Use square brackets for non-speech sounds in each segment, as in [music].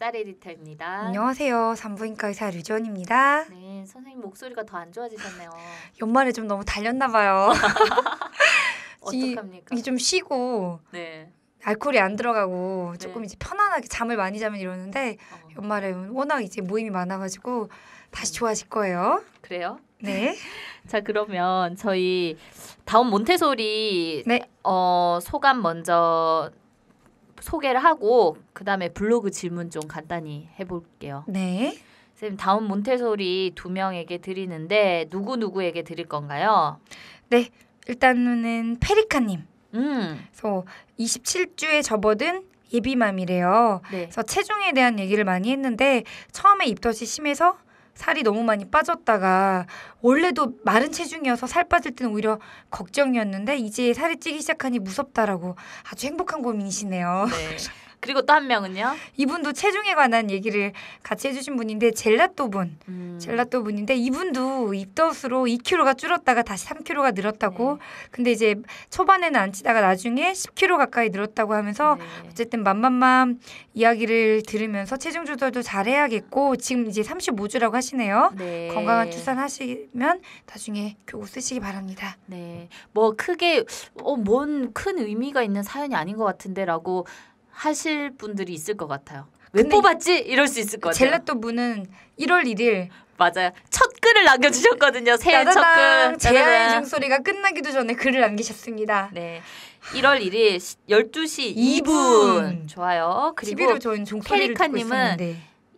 쌀 에디터입니다. 안녕하세요. 산부인과 의사 류지원입니다. 네, 선생님 목소리가 더 안 좋아지셨네요. [laughs] 연말에 좀 너무 달렸나 봐요. [laughs] 어떡합니까? 이 좀 쉬고 네. 알코올이 안 들어가고 네. 조금 네. 이제 편안하게 잠을 많이 자면 이러는데 어. 연말에 워낙 이제 모임이 많아가지고 다시 음. 좋아질 거예요. 그래요? 네. [laughs] 자 그러면 저희 다음 몬테소리 네. 어 소감 먼저 소개를 하고 그다음에 블로그 질문 좀 간단히 해볼게요. 네. 선생님 다음 몬테소리 두 명에게 드리는데 누구 누구에게 드릴 건가요? 네. 일단은 페리카님. 음. 그래서 27주에 접어든 예비맘이래요. 네. 그래서 체중에 대한 얘기를 많이 했는데 처음에 입덧이 심해서 살이 너무 많이 빠졌다가 원래도 마른 체중이어서 살 빠질 때는 오히려 걱정이었는데 이제 살이 찌기 시작하니 무섭다라고 아주 행복한 고민이시네요. 네. [laughs] 그리고 또 한 명은요? 이분도 체중에 관한 얘기를 같이 해주신 분인데 젤라또 분, 음. 젤라또 분인데 이분도 입덧으로 2kg가 줄었다가 다시 3kg가 늘었다고. 네. 근데 이제 초반에는 안치다가 나중에 10kg 가까이 늘었다고 하면서 네. 어쨌든 맘맘맘 이야기를 들으면서 체중 조절도 잘 해야겠고 지금 이제 35주라고 하시네요. 네. 건강한 출산하시면 나중에 교구 쓰시기 바랍니다. 네, 뭐 크게 어, 뭔 큰 의미가 있는 사연이 아닌 것 같은데라고 하실 분들이 있을 것 같아요. 왜 뽑았지? 이럴 수 있을 것 같아요. 젤라또 분은 1월 1일 맞아요. 첫 글을 남겨주셨거든요. 새해 첫 글. 제아의 종소리가 끝나기도 전에 글을 남기셨습니다. 네. 1월 1일 12시 2분. 2분. 좋아요. 그리고 페리카님은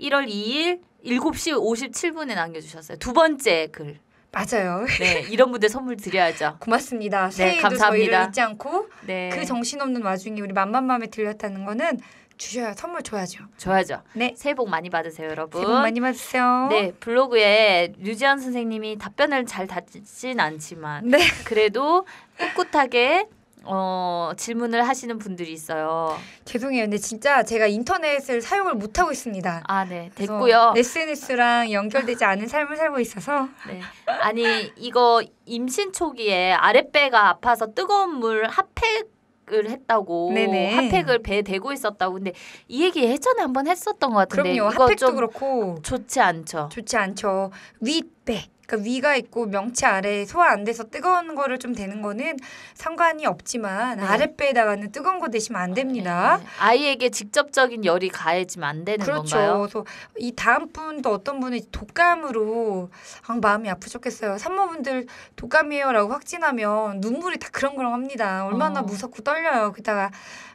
1월 2일 7시 57분에 남겨주셨어요. 두 번째 글. 맞아요. 네, 이런 분들 선물 드려야죠. [laughs] 고맙습니다. 네, 새해에도 네, 감사합니다. 저희를 잊지 않고 네. 그 정신없는 와중에 우리 맘맘맘에 들렸다는 거는 주셔야 선물 줘야죠. 줘야죠. 네. 새해 복 많이 받으세요, 여러분. 새해 복 많이 받으세요. 네, 블로그에 류지연 선생님이 답변을 잘 닫진 않지만 네. 그래도 꿋꿋하게 어, 질문을 하시는 분들이 있어요. 죄송해요. 근데 진짜 제가 인터넷을 사용을 못 하고 있습니다. 아, 네. 됐고요. SNS랑 연결되지 않은 삶을 살고 있어서. 네. 아니, 이거 임신 초기에 아랫배가 아파서 뜨거운 물 핫팩 을 했다고 네네. 핫팩을 배에 대고 있었다고 근데 이 얘기 예전에 한번 했었던 것 같은데 그럼요. 핫팩도 그렇고 좋지 않죠. 좋지 않죠. 윗배 그러니까 위가 있고 명치 아래 소화 안 돼서 뜨거운 거를 좀대는 거는 상관이 없지만 네. 아랫배에다가는 뜨거운 거 대시면 안 됩니다. 네, 네. 아이에게 직접적인 열이 가해지면 안 되는 그렇죠. 건가요? 그래서 이 다음 분도 어떤 분이 독감으로 아, 마음이 아프셨겠어요. 산모분들 독감이에요라고 확진하면 눈물이 다 그렁그렁합니다. 얼마나 어. 무섭고 떨려요. 그다가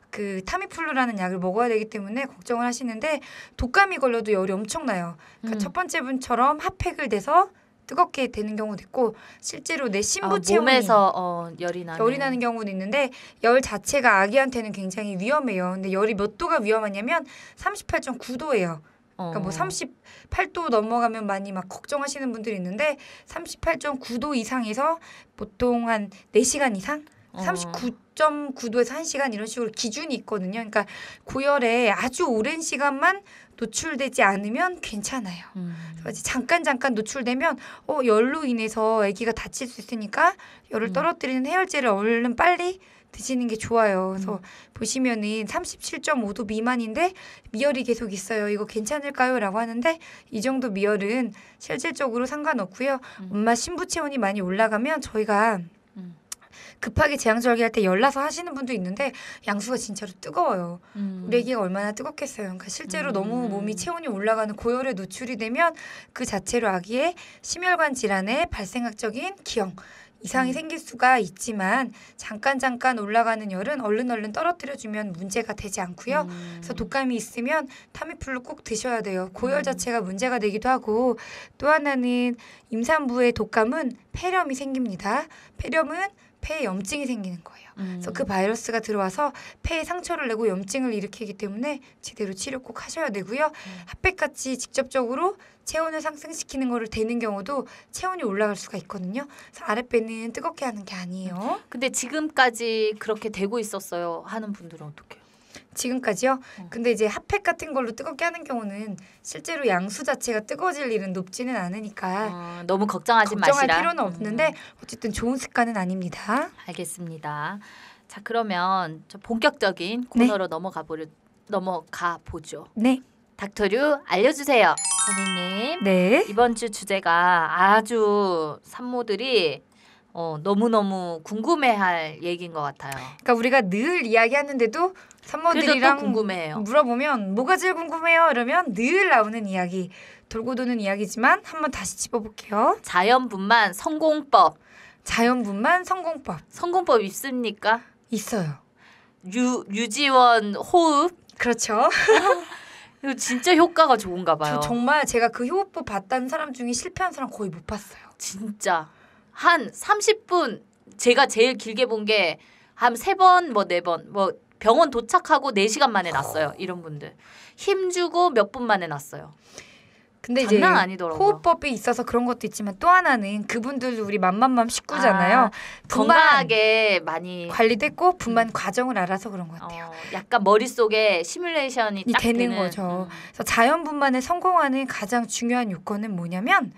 그 타미플루라는 약을 먹어야 되기 때문에 걱정을 하시는데 독감이 걸려도 열이 엄청나요. 그러니까 음. 첫 번째 분처럼 핫팩을 대서 뜨겁게 되는 경우도 있고 실제로 내 아, 신부 아, 체온이 몸에서 어, 열이 나는 열이 나는 경우도 있는데 열 자체가 아기한테는 굉장히 위험해요. 근데 열이 몇 도가 위험하냐면 38.9도예요. 그러니까 뭐 38도 어. 넘어가면 많이 막 걱정하시는 분들이 있는데 38.9도 이상에서 보통 한 4시간 이상 39.9도에서 어. 1시간 이런 식으로 기준이 있거든요. 그러니까 고열에 아주 오랜 시간만 노출되지 않으면 괜찮아요. 음. 잠깐 잠깐 노출되면 어 열로 인해서 아기가 다칠 수 있으니까 열을 음. 떨어뜨리는 해열제를 얼른 빨리 드시는 게 좋아요. 그래서 음. 보시면은 37.5도 미만인데 미열이 계속 있어요. 이거 괜찮을까요? 라고 하는데 이 정도 미열은 실질적으로 상관없고요. 음. 엄마 신부 체온이 많이 올라가면 저희가 급하게 제왕 절개할 때 열나서 하시는 분도 있는데 양수가 진짜로 뜨거워요. 음. 우기가 얼마나 뜨겁겠어요. 그러니까 실제로 음. 너무 몸이 체온이 올라가는 고열에 노출이 되면 그 자체로 아기의 심혈관 질환의 발생학적인 기형 이상이 음. 생길 수가 있지만 잠깐 잠깐 올라가는 열은 얼른 얼른 떨어뜨려 주면 문제가 되지 않고요. 음. 그래서 독감이 있으면 타미플루 꼭 드셔야 돼요. 고열 음. 자체가 문제가 되기도 하고 또 하나는 임산부의 독감은 폐렴이 생깁니다. 폐렴은 폐에 염증이 생기는 거예요. 음. 그래서 그 음. 바이러스가 들어와서 폐에 상처를 내고 염증을 일으키기 때문에 제대로 치료 꼭 하셔야 되고요. 음. 핫팩같이 직접적으로 체온을 상승시키는 거를 대는 경우도 체온이 올라갈 수가 있거든요. 그래서 아랫배는 뜨겁게 하는 게 아니에요. 근데 지금까지 그렇게 되고 있었어요 하는 분들은 어떻게? 지금까지요? 네. 근데 이제 핫팩 같은 걸로 뜨겁게 하는 경우는 실제로 양수 자체가 뜨거워질 일은 높지는 않으니까 어, 너무 걱정하지 걱정 마시라. 걱정할 필요는 없는데 음. 어쨌든 좋은 습관은 아닙니다. 알겠습니다. 자 그러면 저 본격적인 코너로 네. 넘어가 보 넘어가 보죠. 네. 닥터류 알려주세요, 선생님. 네. 이번 주 주제가 아주 산모들이 어, 너무너무 궁금해할 얘기인 것 같아요. 그러니까 우리가 늘 이야기하는데도 산모들이랑 궁금해요. 물어보면 뭐가 제일 궁금해요? 이러면 늘 나오는 이야기 돌고 도는 이야기지만 한번 다시 짚어볼게요. 자연분만 성공법. 자연분만 성공법. 성공법 있습니까? 있어요. 유 유지원 호흡. 그렇죠. [laughs] 이거 진짜 효과가 좋은가 봐요. 정말 제가 그 효호법 봤다는 사람 중에 실패한 사람 거의 못 봤어요. 진짜 한 30분 제가 제일 길게 본게한3번뭐4번뭐 병원 도착하고 4시간 만에 났어요. 이런 분들. 힘주고 몇 분 만에 났어요. 근데 이제 아니더라고요. 호흡법이 있어서 그런 것도 있지만 또 하나는 그분들도 우리 맘맘맘 식구잖아요. 아, 건강하게 많이 관리됐고 음. 분만 음. 과정을 알아서 그런 것 같아요. 어, 약간 머릿속에 시뮬레이션이 되는, 되는, 거죠. 음. 그래서 자연 분만에 성공하는 가장 중요한 요건은 뭐냐면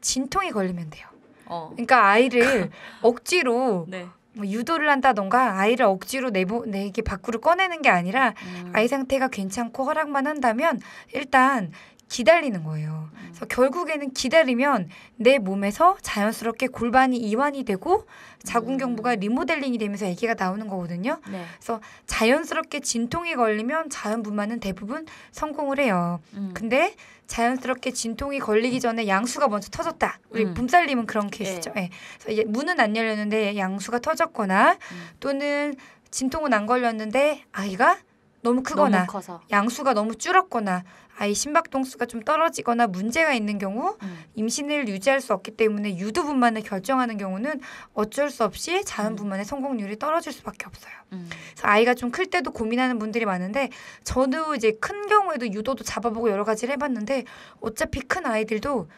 진통이 걸리면 돼요. 어. 그러니까 아이를 [laughs] 억지로 네. 뭐 유도를 한다던가 아이를 억지로 내보, 내게 밖으로 꺼내는 게 아니라 음. 아이 상태가 괜찮고 허락만 한다면 일단 기다리는 거예요. 그래서 음. 결국에는 기다리면 내 몸에서 자연스럽게 골반이 이완이 되고 자궁경부가 음. 리모델링이 되면서 아기가 나오는 거거든요. 네. 그래서 자연스럽게 진통이 걸리면 자연분만은 대부분 성공을 해요. 음. 근데 자연스럽게 진통이 걸리기 전에 양수가 먼저 터졌다. 우리 음. 봄살님은 그런 예. 케이스죠. 예. 네. 그래서 이제 문은 안 열렸는데 양수가 터졌거나 음. 또는 진통은 안 걸렸는데 아이가 너무 크거나 너무 양수가 너무 줄었거나 아이 심박동수가 좀 떨어지거나 문제가 있는 경우 음. 임신을 유지할 수 없기 때문에 유두분만을 결정하는 경우는 어쩔 수 없이 자연분만의 음. 성공률이 떨어질 수밖에 없어요. 음. 그래서 아이가 좀 클 때도 고민하는 분들이 많은데 저도 이제 큰 경우에도 유도도 잡아보고 여러 가지를 해봤는데 어차피 큰 아이들도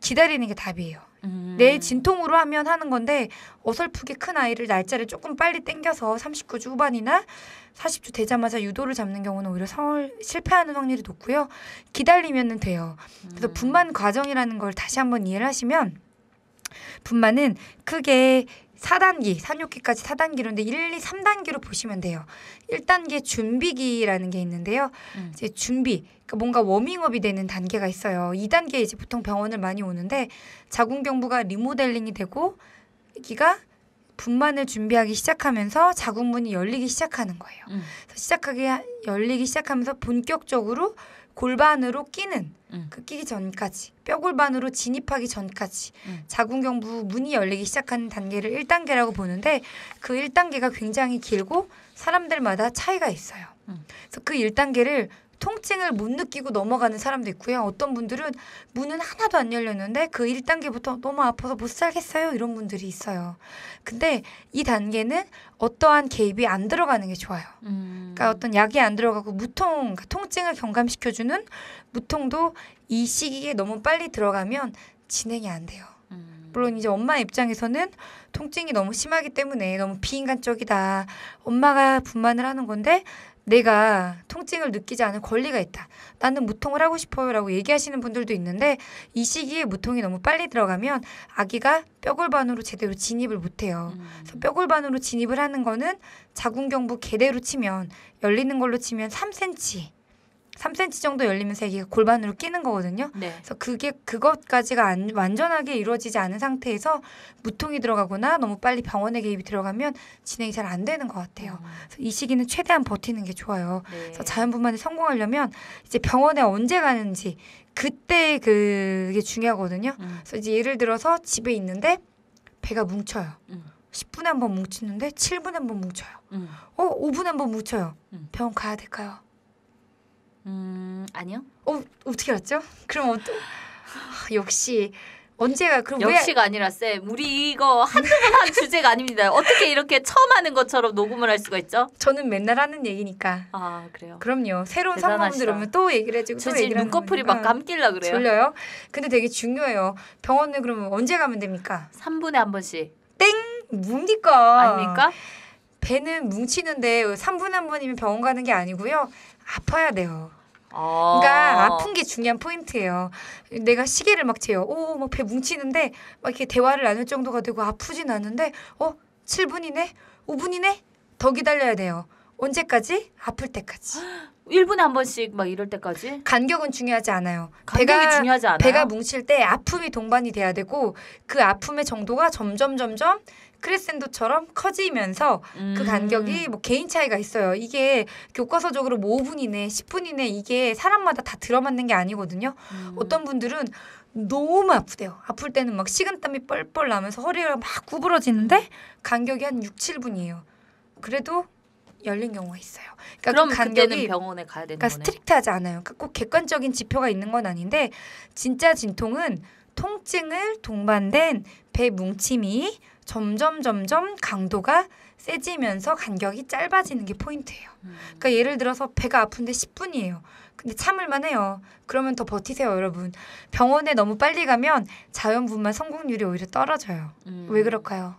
기다리는 게 답이에요. 음. 내 진통으로 하면 하는 건데 어설프게 큰 아이를 날짜를 조금 빨리 땡겨서 39주 후반이나 40초 되자마자 유도를 잡는 경우는 오히려 성을 실패하는 확률이 높고요. 기다리면은 돼요. 그래서 음. 분만 과정이라는 걸 다시 한번 이해를 하시면 분만은 크게 4단계 산육기까지 4단계로인데 1, 2, 3단계로 보시면 돼요. 1단계 준비기라는 게 있는데요. 음. 이제 준비, 그러니까 뭔가 워밍업이 되는 단계가 있어요. 2단계에 이제 보통 병원을 많이 오는데 자궁경부가 리모델링이 되고 기가 분만을 준비하기 시작하면서 자궁문이 열리기 시작하는 거예요. 음. 시작하기 열리기 시작하면서 본격적으로 골반으로 끼는 음. 그 끼기 전까지 뼈골반으로 진입하기 전까지 음. 자궁경부 문이 열리기 시작하는 단계를 1단계라고 보는데 그 1단계가 굉장히 길고 사람들마다 차이가 있어요. 음. 그래서 그 1단계를 통증을 못 느끼고 넘어가는 사람도 있고요. 어떤 분들은 문은 하나도 안 열렸는데 그 1단계부터 너무 아파서 못 살겠어요. 이런 분들이 있어요. 근데 이 단계는 어떠한 개입이 안 들어가는 게 좋아요. 음. 그러니까 어떤 약이 안 들어가고 무통, 그러니까 통증을 경감시켜주는 무통도 이 시기에 너무 빨리 들어가면 진행이 안 돼요. 음. 물론 이제 엄마 입장에서는 통증이 너무 심하기 때문에 너무 비인간적이다. 엄마가 분만을 하는 건데 내가 통증을 느끼지 않을 권리가 있다. 나는 무통을 하고 싶어요. 라고 얘기하시는 분들도 있는데 이 시기에 무통이 너무 빨리 들어가면 아기가 뼈골반으로 제대로 진입을 못해요. 음. 그래서 뼈골반으로 진입을 하는 거는 자궁경부 개대로 치면 열리는 걸로 치면 3cm 3cm 정도 열리면 세기가 골반으로 끼는 거거든요. 네. 그래서 그게 그것까지가 안, 완전하게 이루어지지 않은 상태에서 무통이 들어가거나 너무 빨리 병원에 개입이 들어가면 진행이 잘 안 되는 것 같아요. 음. 그래서 이 시기는 최대한 버티는 게 좋아요. 네. 그래서 자연분만에 성공하려면 이제 병원에 언제 가는지 그때 그게 중요하거든요. 음. 그래서 이제 예를 들어서 집에 있는데 배가 뭉쳐요. 음. 10분에 한 번 뭉치는데 7분에 한 번 뭉쳐요. 음. 어, 5분에 한 번 뭉쳐요. 음. 병원 가야 될까요? 음 아니요. 어 어떻게 알았죠? 그럼 어떠... 아, 역시 언제가 그럼 역시가 왜... 아니라 쌤 우리 이거 한두 번 한 주제가 아닙니다. 어떻게 이렇게 처음 하는 것처럼 녹음을 할 수가 있죠? 저는 맨날 하는 얘기니까. 아 그래요. 그럼요. 새로운 상담들 오면 또 얘기를 해주고 또 얘기를 눈꺼풀이 막 감길라 그래요. 졸려요? 근데 되게 중요해요. 병원을 그러면 언제 가면 됩니까? 3분에 한 번씩. 땡 뭡니까? 아닙니까? 배는 뭉치는데 3분 한 번이면 병원 가는 게 아니고요. 아파야 돼요. 아. 그러니까 아픈 게 중요한 포인트예요. 내가 시계를 막 재요. 오, 막 배 뭉치는데 막 이렇게 대화를 나눌 정도가 되고 아프진 않은데 어, 7분이네. 5분이네. 더 기다려야 돼요. 언제까지? 아플 때까지. 1분에 [gasps] 한 번씩 막 이럴 때까지? 간격은 중요하지 않아요. 간격이 배가, 중요하지 않아요. 배가 뭉칠 때 아픔이 동반이 돼야 되고 그 아픔의 정도가 점점 점점 크레센도처럼 커지면서 그 음. 그 간격이 뭐 개인 차이가 있어요. 이게 교과서적으로 뭐 5분 이내, 10분 이내 이게 사람마다 다 들어맞는 게 아니거든요. 음. 어떤 분들은 너무 아프대요. 아플 때는 막 식은땀이 뻘뻘 나면서 허리가 막 구부러지는데 간격이 한 6, 7분이에요. 그래도 열린 경우가 있어요. 그러니까 그럼 그 간격이 병원에 가야 되는 그러니까 거네. 스트릭트하지 않아요. 그러니까 꼭 객관적인 지표가 있는 건 아닌데 진짜 진통은 통증을 동반된 배 뭉침이 점점 점점 강도가 세지면서 간격이 짧아지는 게 포인트예요. 음. 그러니까 예를 들어서 배가 아픈데 10분이에요. 근데 참을만 해요. 그러면 더 버티세요, 여러분. 병원에 너무 빨리 가면 자연분만 성공률이 오히려 떨어져요. 음. 왜 그럴까요?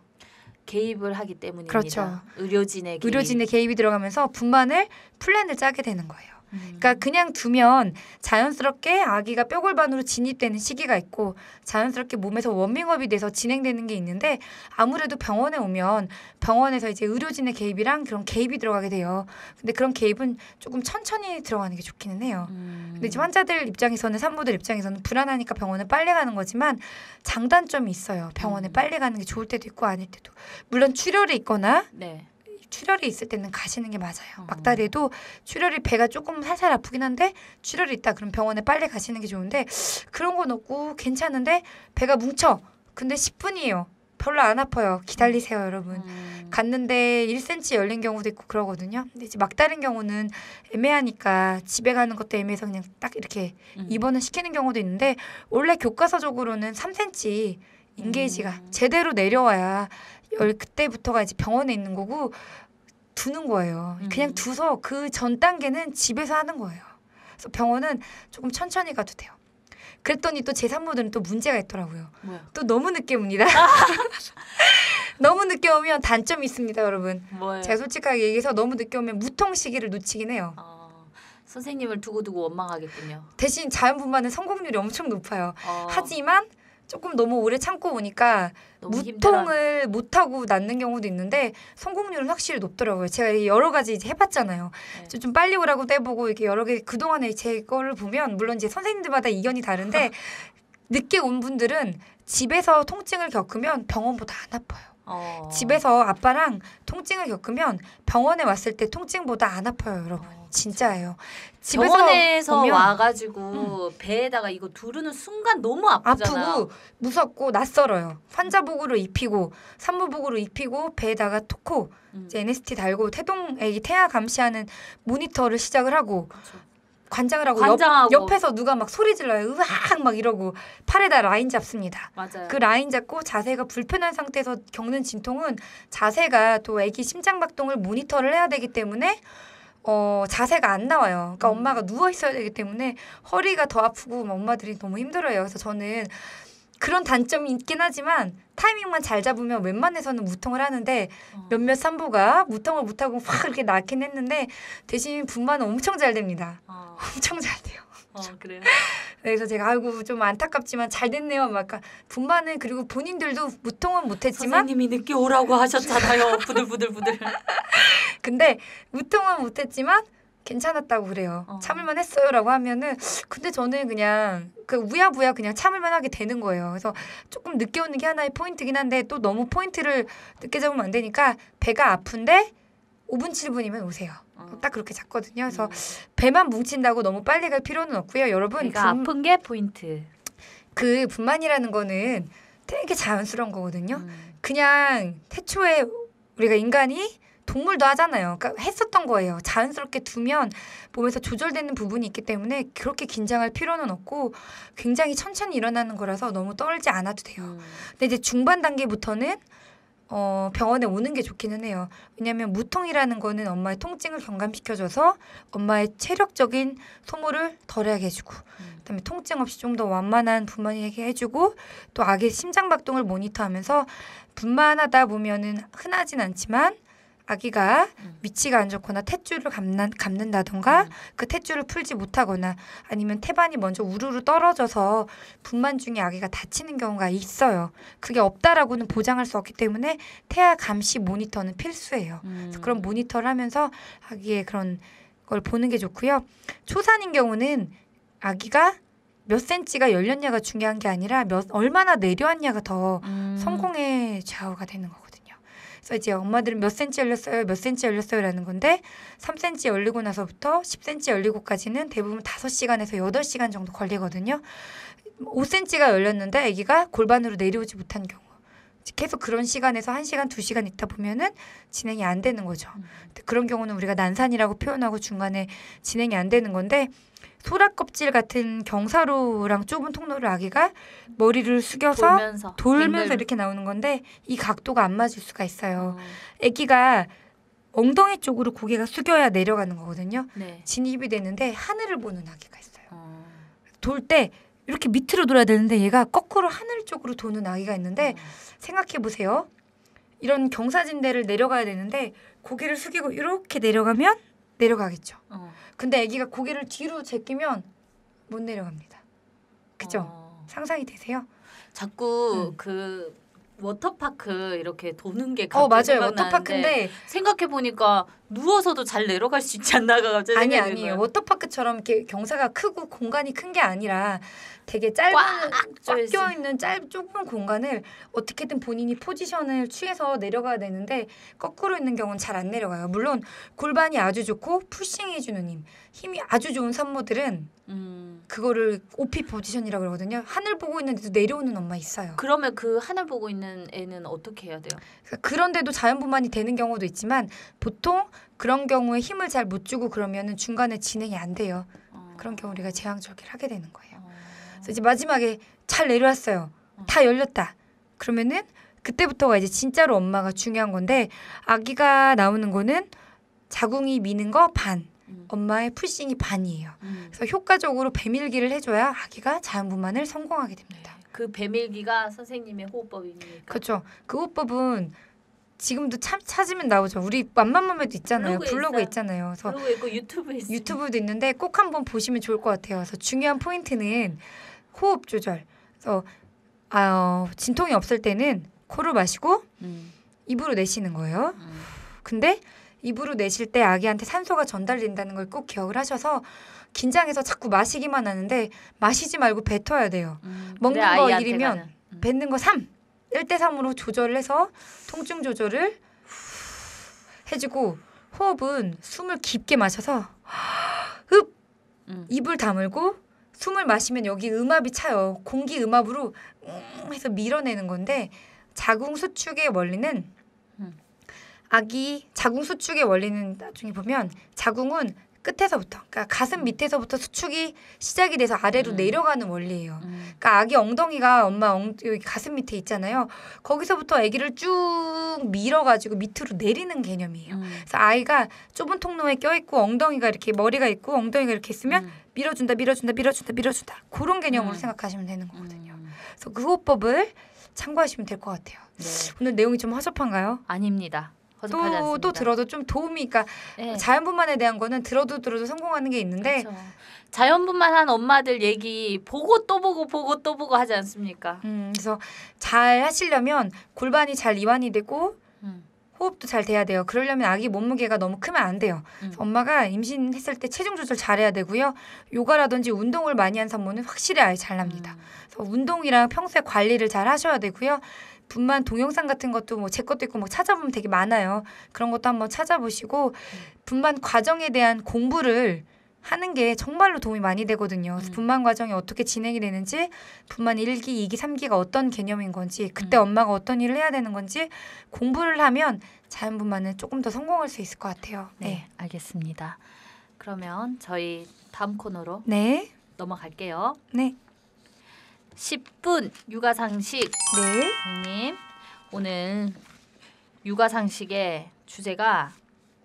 개입을 하기 때문입니다. 그렇죠. 의료진의 개입. 의료진의 개입이 들어가면서 분만을 플랜을 짜게 되는 거예요. 그러니까 그냥 두면 자연스럽게 아기가 뼈골반으로 진입되는 시기가 있고 자연스럽게 몸에서 워밍업이 돼서 진행되는 게 있는데 아무래도 병원에 오면 병원에서 이제 의료진의 개입이랑 그런 개입이 들어가게 돼요. 근데 그런 개입은 조금 천천히 들어가는 게 좋기는 해요. 음. 근데 이제 환자들 입장에서는 산모들 입장에서는 불안하니까 병원에 빨리 가는 거지만 장단점이 있어요. 병원에 음. 빨리 가는 게 좋을 때도 있고 아닐 때도 물론 출혈이 있거나 네. 출혈이 있을 때는 가시는 게 맞아요. 어. 막다리에도 출혈이 배가 조금 살살 아프긴 한데 출혈이 있다 그럼 병원에 빨리 가시는 게 좋은데 그런 건 없고 괜찮은데 배가 뭉쳐. 근데 10분이에요. 별로 안 아파요. 기다리세요, 여러분. 음. 갔는데 1cm 열린 경우도 있고 그러거든요. 근데 이제 막다른 경우는 애매하니까 집에 가는 것도 애매해서 그냥 딱 이렇게 음. 입원을 시키는 경우도 있는데 원래 교과서적으로는 3cm 음. 인게이지가 음. 제대로 내려와야 열 그때부터가 이제 병원에 있는 거고 두는 거예요. 음. 그냥 두서 그 전 단계는 집에서 하는 거예요. 그래서 병원은 조금 천천히 가도 돼요. 그랬더니 또제 산모들은 또 문제가 있더라고요. 뭐야? 또 너무 늦게 옵니다. [laughs] [laughs] 너무 늦게 오면 단점이 있습니다, 여러분. 뭐예요? 제가 솔직하게 얘기해서 너무 늦게 오면 무통 시기를 놓치긴 해요. 어, 선생님을 두고두고 원망하겠군요. 대신 자연분만은 성공률이 엄청 높아요. 어. 하지만 조금 너무 오래 참고 오니까 무통을 못하고 낫는 경우도 있는데 성공률은 확실히 높더라고요. 제가 여러 가지 이제 해봤잖아요. 네. 좀 빨리 오라고 떼보고 이렇게 여러 개 그동안에 제 거를 보면 물론 이제 선생님들마다 이견이 다른데 [laughs] 늦게 온 분들은 집에서 통증을 겪으면 병원보다 안 아파요. 어. 집에서 아빠랑 통증을 겪으면 병원에 왔을 때 통증보다 안 아파요, 여러분. 진짜예요. 집에서 병원에서 와가지고 음. 배에다가 이거 두르는 순간 너무 아프잖아. 아프고 무섭고 낯설어요. 환자복으로 입히고 산모복으로 입히고 배에다가 토코 음. 이제 NST 달고 태동 애기 태아 감시하는 모니터를 시작을 하고 그렇 관장을 하고, 관장하고. 옆, 에서 누가 막 소리 질러요. 으악 막 이러고 팔에다 라인 잡습니다. 맞아요. 그 라인 잡고 자세가 불편한 상태에서 겪는 진통은 자세가 또애기 심장 박동을 모니터를 해야 되기 때문에 어, 자세가 안 나와요. 그러니까 음. 엄마가 누워 있어야 되기 때문에 허리가 더 아프고 뭐 엄마들이 너무 힘들어요. 그래서 저는 그런 단점이 있긴 하지만 타이밍만 잘 잡으면 웬만해서는 무통을 하는데 어. 몇몇 산부가 무통을 못하고 확 이렇게 낳긴 했는데 대신 분만 엄청 잘 됩니다. 어. [laughs] 엄청 잘 돼요. 어, 그래요? [laughs] 그래서 제가 아이고 좀 안타깝지만 잘 됐네요. 막까 분만은 그리고 본인들도 무통은 못했지만 선생님이 늦게 오라고 하셨잖아요. [laughs] 부들부들부들. 근데 무통은 못했지만 괜찮았다고 그래요. 어. 참을만 했어요라고 하면은 근데 저는 그냥 그 우야부야 그냥 참을만 하게 되는 거예요. 그래서 조금 늦게 오는 게 하나의 포인트긴 한데 또 너무 포인트를 늦게 잡으면 안 되니까 배가 아픈데 5분 7분이면 오세요. 어. 딱 그렇게 잡거든요. 그래서 음. 배만 뭉친다고 너무 빨리 갈 필요는 없고요. 여러분 분, 아픈 게 포인트. 그 분만이라는 거는 되게 자연스러운 거거든요. 음. 그냥 태초에 우리가 인간이 동물도 하잖아요. 그러니까 했었던 거예요. 자연스럽게 두면 몸에서 조절되는 부분이 있기 때문에 그렇게 긴장할 필요는 없고 굉장히 천천히 일어나는 거라서 너무 떨지 않아도 돼요. 음. 근데 이제 중반 단계부터는 어, 병원에 오는 게 좋기는 해요. 왜냐하면 무통이라는 거는 엄마의 통증을 경감시켜줘서 엄마의 체력적인 소모를 덜하게 해주고 음. 그다음에 통증 없이 좀 더 완만한 부모님에게 해주고 또 아기 심장 박동을 모니터하면서 분만하다 보면은 흔하진 않지만 아기가 위치가 안 좋거나 탯줄을 감난, 감는다던가 음. 그 탯줄을 풀지 못하거나 아니면 태반이 먼저 우르르 떨어져서 분만 중에 아기가 다치는 경우가 있어요. 그게 없다라고는 보장할 수 없기 때문에 태아 감시 모니터는 필수예요. 음. 그래서 그런 모니터를 하면서 아기의 그런 걸 보는 게 좋고요. 초산인 경우는 아기가 몇 센치가 열렸냐가 중요한 게 아니라 몇 얼마나 내려왔냐가 더 음. 성공의 좌우가 되는 거고. 그래서 이제 엄마들은 몇 센치 열렸어요, 몇 센치 열렸어요라는 건데 3센치 열리고 나서부터 10cm 열리고까지는 대부분 5시간에서 8시간 정도 걸리거든요. 5센치가 열렸는데 아기가 골반으로 내려오지 못한 경우 계속 그런 시간에서 한시간두시간 있다 보면은 진행이 안 되는 거죠. 음. 그런 경우는 우리가 난산이라고 표현하고 중간에 진행이 안 되는 건데 소라 껍질 같은 경사로랑 좁은 통로를 아기가 머리를 숙여서 돌면서, 돌면서 이렇게 나오는 건데 이 각도가 안 맞을 수가 있어요. 어. 아기가 엉덩이 쪽으로 고개가 숙여야 내려가는 거거든요. 네. 진입이 되는데 하늘을 보는 아기가 있어요. 어. 돌때 이렇게 밑으로 돌아야 되는데 얘가 거꾸로 하늘 쪽으로 도는 아기가 있는데 어. 생각해 보세요. 이런 경사진대를 내려가야 되는데 고개를 숙이고 이렇게 내려가면 내려가겠죠. 어. 근데 아기가 고개를 뒤로 제끼면 못 내려갑니다. 그죠? 어. 상상이 되세요? 자꾸 음. 그 워터파크 이렇게 도는 게 어, 맞아요. 워터파크인데 생각해 보니까 누워서도 잘 내려갈 수 있지 않나가 갑자기 아니 아니 워터파크처럼 이렇게 경사가 크고 공간이 큰 게 아니라 되게 짧은 꽉껴 있는 짧 좁은 공간을 어떻게든 본인이 포지션을 취해서 내려가야 되는데 거꾸로 있는 경우는 잘 안 내려가요. 물론 골반이 아주 좋고 푸싱 해주는 힘, 힘이 아주 좋은 산모들은 음. 그거를 오피 포지션이라고 그러거든요. 하늘 보고 있는데도 내려오는 엄마 있어요. 그러면 그 하늘 보고 있는 애는 어떻게 해야 돼요? 그런데도 자연분만이 되는 경우도 있지만 보통 그런 경우에 힘을 잘 못 주고 그러면은 중간에 진행이 안 돼요. 어. 그런 아. 경우 우리가 제왕절개를 하게 되는 거예요. 어. 그래서 이제 마지막에 잘 내려왔어요. 어. 다 열렸다. 그러면은 그때부터가 이제 진짜로 엄마가 중요한 건데 아기가 나오는 거는 자궁이 미는 거 반, 음. 엄마의 푸싱이 반이에요. 음. 그래서 효과적으로 배밀기를 해줘야 아기가 자연분만을 성공하게 됩니다. 네. 그 배밀기가 선생님의 호흡법입니까? 그렇죠. 그 호흡법은 지금도 참 찾으면 나오죠. 우리 만만맘에도 있잖아요. 블로그, 블로그 있잖아요. 그래서 블로그 있고 유튜브 있어요. 유튜브도 있는데 꼭 한번 보시면 좋을 것 같아요. 그래서 중요한 포인트는 호흡 조절. 그래서 아, 어, 진통이 없을 때는 코로 마시고 음. 입으로 내쉬는 거예요. 음. 근데 입으로 내쉴 때 아기한테 산소가 전달된다는 걸 꼭 기억을 하셔서 긴장해서 자꾸 마시기만 하는데 마시지 말고 뱉어야 돼요. 음. 먹는 거 1이면 음. 뱉는 거 3. 1대3으로 조절해서 통증 조절을 해주고 호흡은 숨을 깊게 마셔서 흡 음. 입을 다물고 숨을 마시면 여기 음압이 차요. 공기 음압으로 음 해서 밀어내는 건데 자궁 수축의 원리는 음. 아기 자궁 수축의 원리는 나중에 보면 자궁은 끝에서부터 그러니까 가슴 밑에서부터 수축이 시작이 돼서 아래로 음. 내려가는 원리예요. 음. 그러니까 아기 엉덩이가 엄마 엉, 여기 가슴 밑에 있잖아요. 거기서부터 아기를 쭉 밀어가지고 밑으로 내리는 개념이에요. 음. 그래서 아이가 좁은 통로에 껴있고 엉덩이가 이렇게 머리가 있고 엉덩이가 이렇게 있으면 음. 밀어준다 밀어준다 밀어준다 밀어준다 그런 개념으로 음. 생각하시면 되는 음. 거거든요. 그래서 그호법을 참고하시면 될 것 같아요. 네. 오늘 내용이 좀 허접한가요? 아닙니다. 또, 또 들어도 좀 도움이 그러니까 네. 자연분만에 대한 거는 들어도 들어도 성공하는 게 있는데 그렇죠. 자연분만한 엄마들 얘기 보고 또 보고 보고 또 보고 하지 않습니까? 음, 그래서 잘 하시려면 골반이 잘 이완이 되고 음. 호흡도 잘 돼야 돼요. 그러려면 아기 몸무게가 너무 크면 안 돼요. 음. 엄마가 임신했을 때 체중 조절 잘해야 되고요. 요가라든지 운동을 많이 한 산모는 확실히 아예 잘납니다. 음. 그래서 운동이랑 평소에 관리를 잘 하셔야 되고요. 분만 동영상 같은 것도 뭐 제 것도 있고 뭐 찾아보면 되게 많아요. 그런 것도 한번 찾아보시고 분만 과정에 대한 공부를 하는 게 정말로 도움이 많이 되거든요. 음. 분만 과정이 어떻게 진행이 되는지, 분만 1기, 2기, 3기가 어떤 개념인 건지, 그때 음. 엄마가 어떤 일을 해야 되는 건지 공부를 하면 자연 분만은 조금 더 성공할 수 있을 것 같아요. 네, 네. 알겠습니다. 그러면 저희 다음 코너로 네. 넘어갈게요. 네. 10분 육아 상식. 네. 선생님, 오늘 육아 상식의 주제가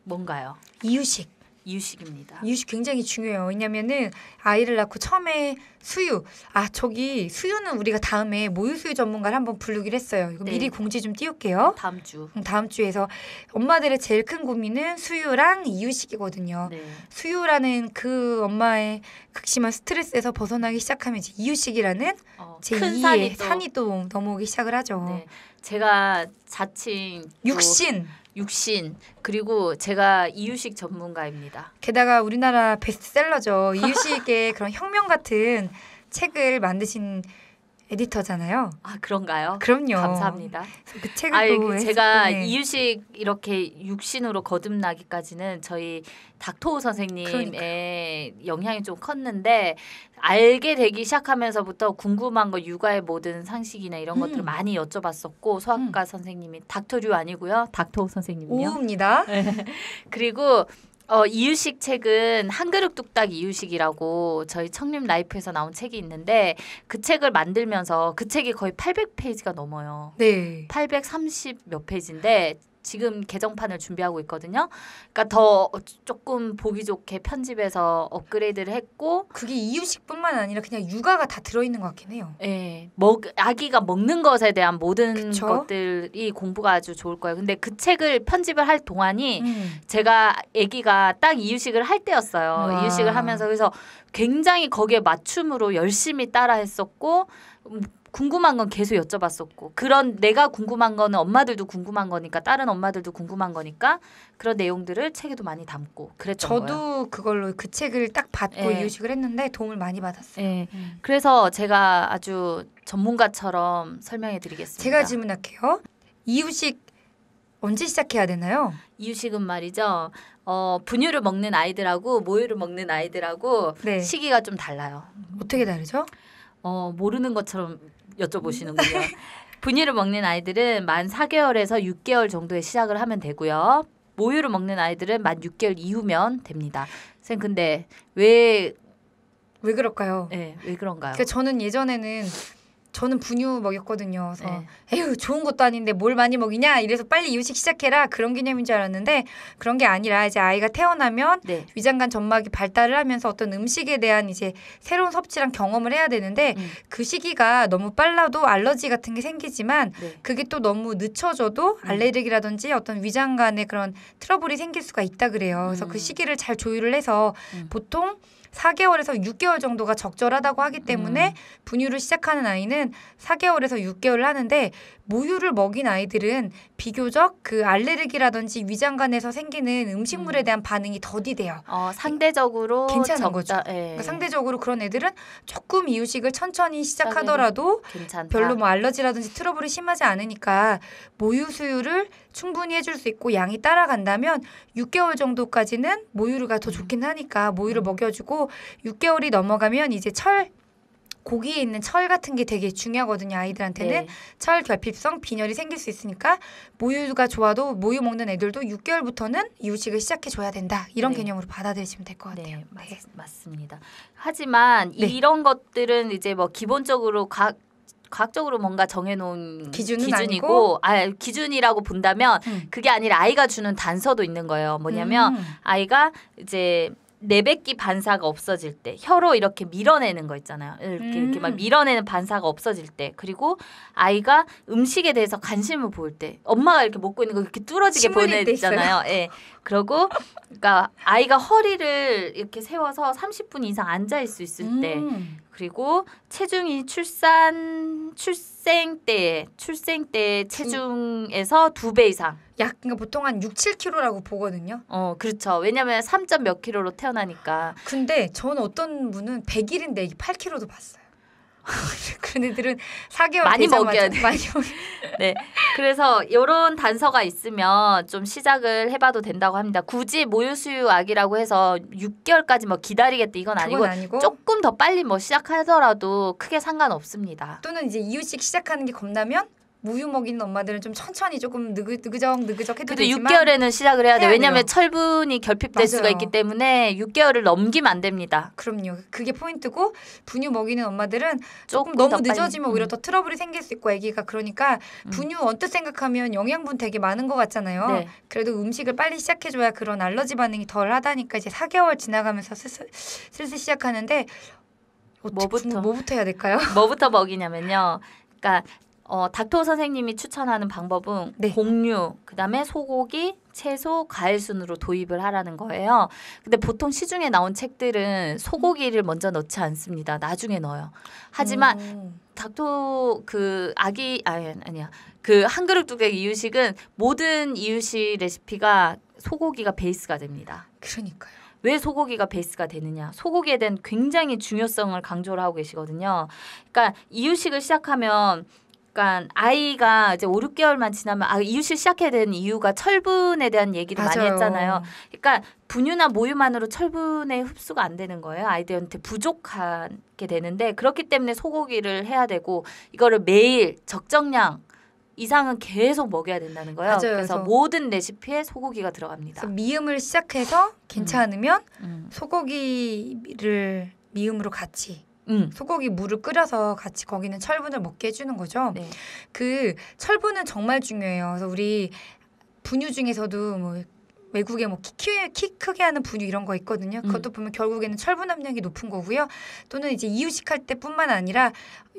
뭔가요? 이유식. 이유식입니다. 이유식 굉장히 중요해요. 왜냐면은 아이를 낳고 처음에 수유, 아 저기 수유는 우리가 다음에 모유 수유 전문가를 한번 부르기로 했어요. 이거 네. 미리 공지 좀 띄울게요. 다음 주. 음, 다음 주에서 엄마들의 제일 큰 고민은 수유랑 이유식이거든요. 네. 수유라는 그 엄마의 극심한 스트레스에서 벗어나기 시작하면 이제 이유식이라는 어, 제 2의 산이 또, 산이 또 넘어오기 시작을 하죠. 네. 제가 자칭 육신 육신 그리고 제가 이유식 전문가입니다. 게다가 우리나라 베스트셀러죠. 이유식의 [laughs] 그런 혁명 같은 책을 만드신 에디터잖아요. 아 그런가요? 그럼요. 감사합니다. 그 책을 아니, 그 제가 네 이유식 이렇게 육신으로 거듭나기까지는 저희 닥터 선생님의 그러니까요. 영향이 좀 컸는데 알게 되기 시작하면서부터 궁금한 거 육아의 모든 상식이나 이런 음. 것들을 많이 여쭤봤었고 소아과 음. 선생님이 닥터류 아니고요 닥터 선생님이요. 오입니다. [laughs] 그리고 어, 이유식 책은 한 그릇 뚝딱 이유식이라고 저희 청림 라이프에서 나온 책이 있는데 그 책을 만들면서 그 책이 거의 800페이지가 넘어요. 네. 830몇 페이지인데 지금 개정판을 준비하고 있거든요. 그러니까 더 조금 보기 좋게 편집해서 업그레이드를 했고 그게 이유식뿐만 아니라 그냥 육아가 다 들어있는 것 같긴 해요. 예, 먹 아기가 먹는 것에 대한 모든 그쵸? 것들이 공부가 아주 좋을 거예요. 근데 그 책을 편집을 할 동안이 음. 제가 아기가 딱 이유식을 할 때였어요. 와. 이유식을 하면서 그래서 굉장히 거기에 맞춤으로 열심히 따라했었고. 음, 궁금한 건 계속 여쭤봤었고 그런 내가 궁금한 거는 엄마들도 궁금한 거니까 다른 엄마들도 궁금한 거니까 그런 내용들을 책에도 많이 담고 그랬던 저도 거예요. 저도 그걸로 그 책을 딱 받고 네. 예. 이유식을 했는데 도움을 많이 받았어요. 네. 음. 그래서 제가 아주 전문가처럼 설명해 드리겠습니다. 제가 질문할게요. 이유식 언제 시작해야 되나요? 이유식은 말이죠. 어, 분유를 먹는 아이들하고 모유를 먹는 아이들하고 네. 시기가 좀 달라요. 어떻게 다르죠? 어, 모르는 것처럼 여쭤보시는군요. 음. [laughs] 분유를 먹는 아이들은 만 4개월에서 6개월 정도에 시작을 하면 되고요. 모유를 먹는 아이들은 만 6개월 이후면 됩니다. 선생 근데 왜 왜 그럴까요? 네, 왜 그런가요? 그러니까 저는 예전에는 저는 분유 먹였거든요. 그래서 네. 에휴 좋은 것도 아닌데 뭘 많이 먹이냐 이래서 빨리 이유식 시작해라 그런 개념인 줄 알았는데 그런 게 아니라 이제 아이가 태어나면 네. 위장관 점막이 발달을 하면서 어떤 음식에 대한 이제 새로운 섭취랑 경험을 해야 되는데 음. 그 시기가 너무 빨라도 알러지 같은 게 생기지만 네. 그게 또 너무 늦춰져도 음. 알레르기라든지 어떤 위장관의 그런 트러블이 생길 수가 있다 그래요. 그래서 그 음. 그 시기를 잘 조율을 해서 음. 보통 4개월에서 6개월 정도가 적절하다고 하기 때문에 음. 분유를 시작하는 아이는 4개월에서 6개월을 하는데 모유를 먹인 아이들은 비교적 그 알레르기라든지 위장관에서 생기는 음식물에 음. 대한 반응이 더디대요 어, 상대적으로 괜찮은 적다, 거죠. 예. 그러니까 상대적으로 그런 애들은 조금 이유식을 천천히 시작하더라도 괜찮다. 별로 뭐 알러지라든지 트러블이 심하지 않으니까 모유 수유를 충분히 해줄 수 있고 양이 따라간다면 6개월 정도까지는 모유가 더 좋긴 음. 하니까 모유를 음. 먹여주고 6개월이 넘어가면 이제 철 고기에 있는 철 같은 게 되게 중요하거든요. 아이들한테는 네. 철 결핍성 빈혈이 생길 수 있으니까 모유가 좋아도 모유 먹는 애들도 6개월부터는 이유식을 시작해 줘야 된다. 이런 네. 개념으로 받아들이시면 될 것 같아요. 네, 맞, 네. 맞습니다. 하지만 네. 이런 것들은 이제 뭐 기본적으로 각 과학적으로 뭔가 정해놓은 기준은 기준이고 아니고? 아, 기준이라고 본다면 음. 그게 아니라 아이가 주는 단서도 있는 거예요. 뭐냐면 음. 아이가 이제 내뱉기 반사가 없어질 때 혀로 이렇게 밀어내는 거 있잖아요. 이렇게 음. 이렇게 막 음. 밀어내는 반사가 없어질 때 그리고 아이가 음식에 대해서 관심을 보일 때 엄마가 이렇게 먹고 있는 거 이렇게 뚫어지게 보내잖아요. 예. 그러고 그니까 아이가 허리를 이렇게 세워서 30분 이상 앉아 있을 수 있을 때 음. 그리고 체중이 출산 출생 때 출생 때 체중에서 두 배 이상. 약 그러니까 보통 한 6, 7kg라고 보거든요. 어, 그렇죠. 왜냐면 3점 몇 킬로로 태어나니까. 근데 저는 어떤 분은 100일인데 8kg도 봤어요. [laughs] 그런애들은 4개월 많이 먹여야 돼. 많이 [laughs] 먹여. 네. 그래서 이런 단서가 있으면 좀 시작을 해봐도 된다고 합니다. 굳이 모유수유아이라고 해서 6개월까지 뭐 기다리겠다 이건 아니고, 아니고, 조금 더 빨리 뭐 시작하더라도 크게 상관없습니다. 또는 이제 이유식 시작하는 게 겁나면 무유 먹이는 엄마들은 좀 천천히 조금 느그, 느그적 느그적 해도 그래도 6개월에는 시작을 해야 돼. 왜냐하면 철분이 결핍될 맞아요. 수가 있기 때문에 6개월을 넘기면 안 됩니다. 그럼요. 그게 포인트고 분유 먹이는 엄마들은 조금, 조금 너무 늦어지면 빨리. 오히려 음. 더 트러블이 생길 수 있고 아기가 그러니까 음. 분유 언뜻 생각하면 영양분 되게 많은 것 같잖아요. 네. 그래도 음식을 빨리 시작해줘야 그런 알러지 반응이 덜 하다니까 이제 4개월 지나가면서 슬슬, 슬슬 시작하는데 뭐부터 뭐부터 해야 될까요? [laughs] 뭐부터 먹이냐면요. 그러니까 어, 닥터 선생님이 추천하는 방법은 네. 곡류, 그다음에 소고기, 채소, 과일 순으로 도입을 하라는 거예요. 근데 보통 시중에 나온 책들은 소고기를 먼저 넣지 않습니다. 나중에 넣어요. 하지만 음. 닥터 그 아기 아니 아니야. 그 한 그릇 두개 이유식은 모든 이유식 레시피가 소고기가 베이스가 됩니다. 그러니까요. 왜 소고기가 베이스가 되느냐. 소고기에 대한 굉장히 중요성을 강조를 하고 계시거든요. 그러니까 이유식을 시작하면 그러니까 아이가 이제 5, 6개월만 지나면 아 이유실 시작해야 되는 이유가 철분에 대한 얘기를 맞아요. 많이 했잖아요. 그러니까 분유나 모유만으로 철분의 흡수가 안 되는 거예요. 아이들한테 부족하게 되는데 그렇기 때문에 소고기를 해야 되고 이거를 매일 적정량 이상은 계속 먹여야 된다는 거예요. 맞아요. 그래서, 그래서 모든 레시피에 소고기가 들어갑니다. 미음을 시작해서 음. 괜찮으면 음. 음. 소고기를 미음으로 같이 음. 소고기 물을 끓여서 같이 거기는 철분을 먹게 해주는 거죠. 네. 그 철분은 정말 중요해요. 그래서 우리 분유 중에서도 뭐 외국에 뭐 키, 키, 크게 하는 분유 이런 거 있거든요. 음. 그것도 보면 결국에는 철분 함량이 높은 거고요. 또는 이제 이유식할 때뿐만 아니라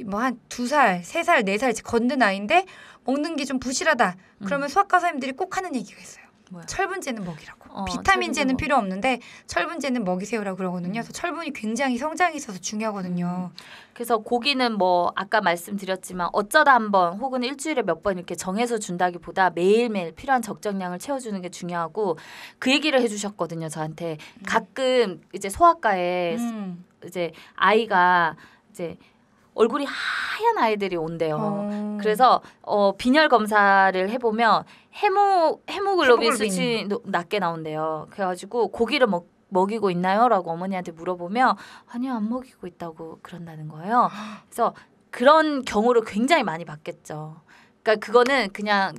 뭐 한 두 살, 세 살, 네 살 이제 건든 아이인데 먹는 게 좀 부실하다. 음. 그러면 음. 소아과 선생님들이 꼭 하는 얘기가 있어요. 뭐야? 철분제는 먹이라고. 어, 비타민제는 필요 없는데 철분제는 먹이세요라고 그러거든요. 그래서 음. 철분이 굉장히 성장에 있어서 중요하거든요. 음. 그래서 고기는 뭐 아까 말씀드렸지만 어쩌다 한 번 혹은 일주일에 몇 번 이렇게 정해서 준다기보다 매일매일 필요한 적정량을 채워주는 게 중요하고 그 얘기를 해주셨거든요. 저한테 음. 가끔 이제 소아과에 음. 이제 아이가 이제 얼굴이 하얀 아이들이 온대요. 어. 그래서 어, 빈혈 검사를 해보면 해모 헤모글로빈 수치 낮게 나온대요. 그래가지고 고기를 먹 먹이고 있나요?라고 어머니한테 물어보면 아니요 안 먹이고 있다고 그런다는 거예요. 그래서 그런 경우를 굉장히 많이 봤겠죠. 그러니까 그거는 그냥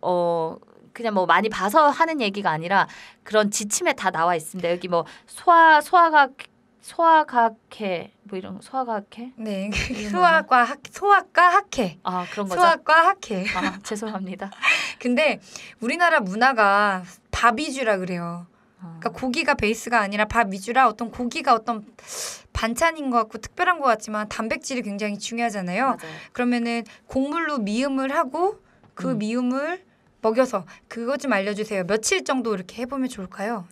어 그냥 뭐 많이 봐서 하는 얘기가 아니라 그런 지침에 다 나와 있습니다. 여기 뭐소화 소아가 소아과학회 뭐 이런 소아과학회? 네 그 소아과 학 소아과 학회 아 그런 거죠 소아과 학회 아 [laughs] 죄송합니다 근데 우리나라 문화가 밥 위주라 그래요 아. 그러니까 고기가 베이스가 아니라 밥 위주라 어떤 고기가 어떤 반찬인 것 같고 특별한 것 같지만 단백질이 굉장히 중요하잖아요. 맞아요. 그러면은 곡물로 미음을 하고 그 음. 미음을 먹여서 그것 좀 알려주세요. 며칠 정도 이렇게 해보면 좋을까요?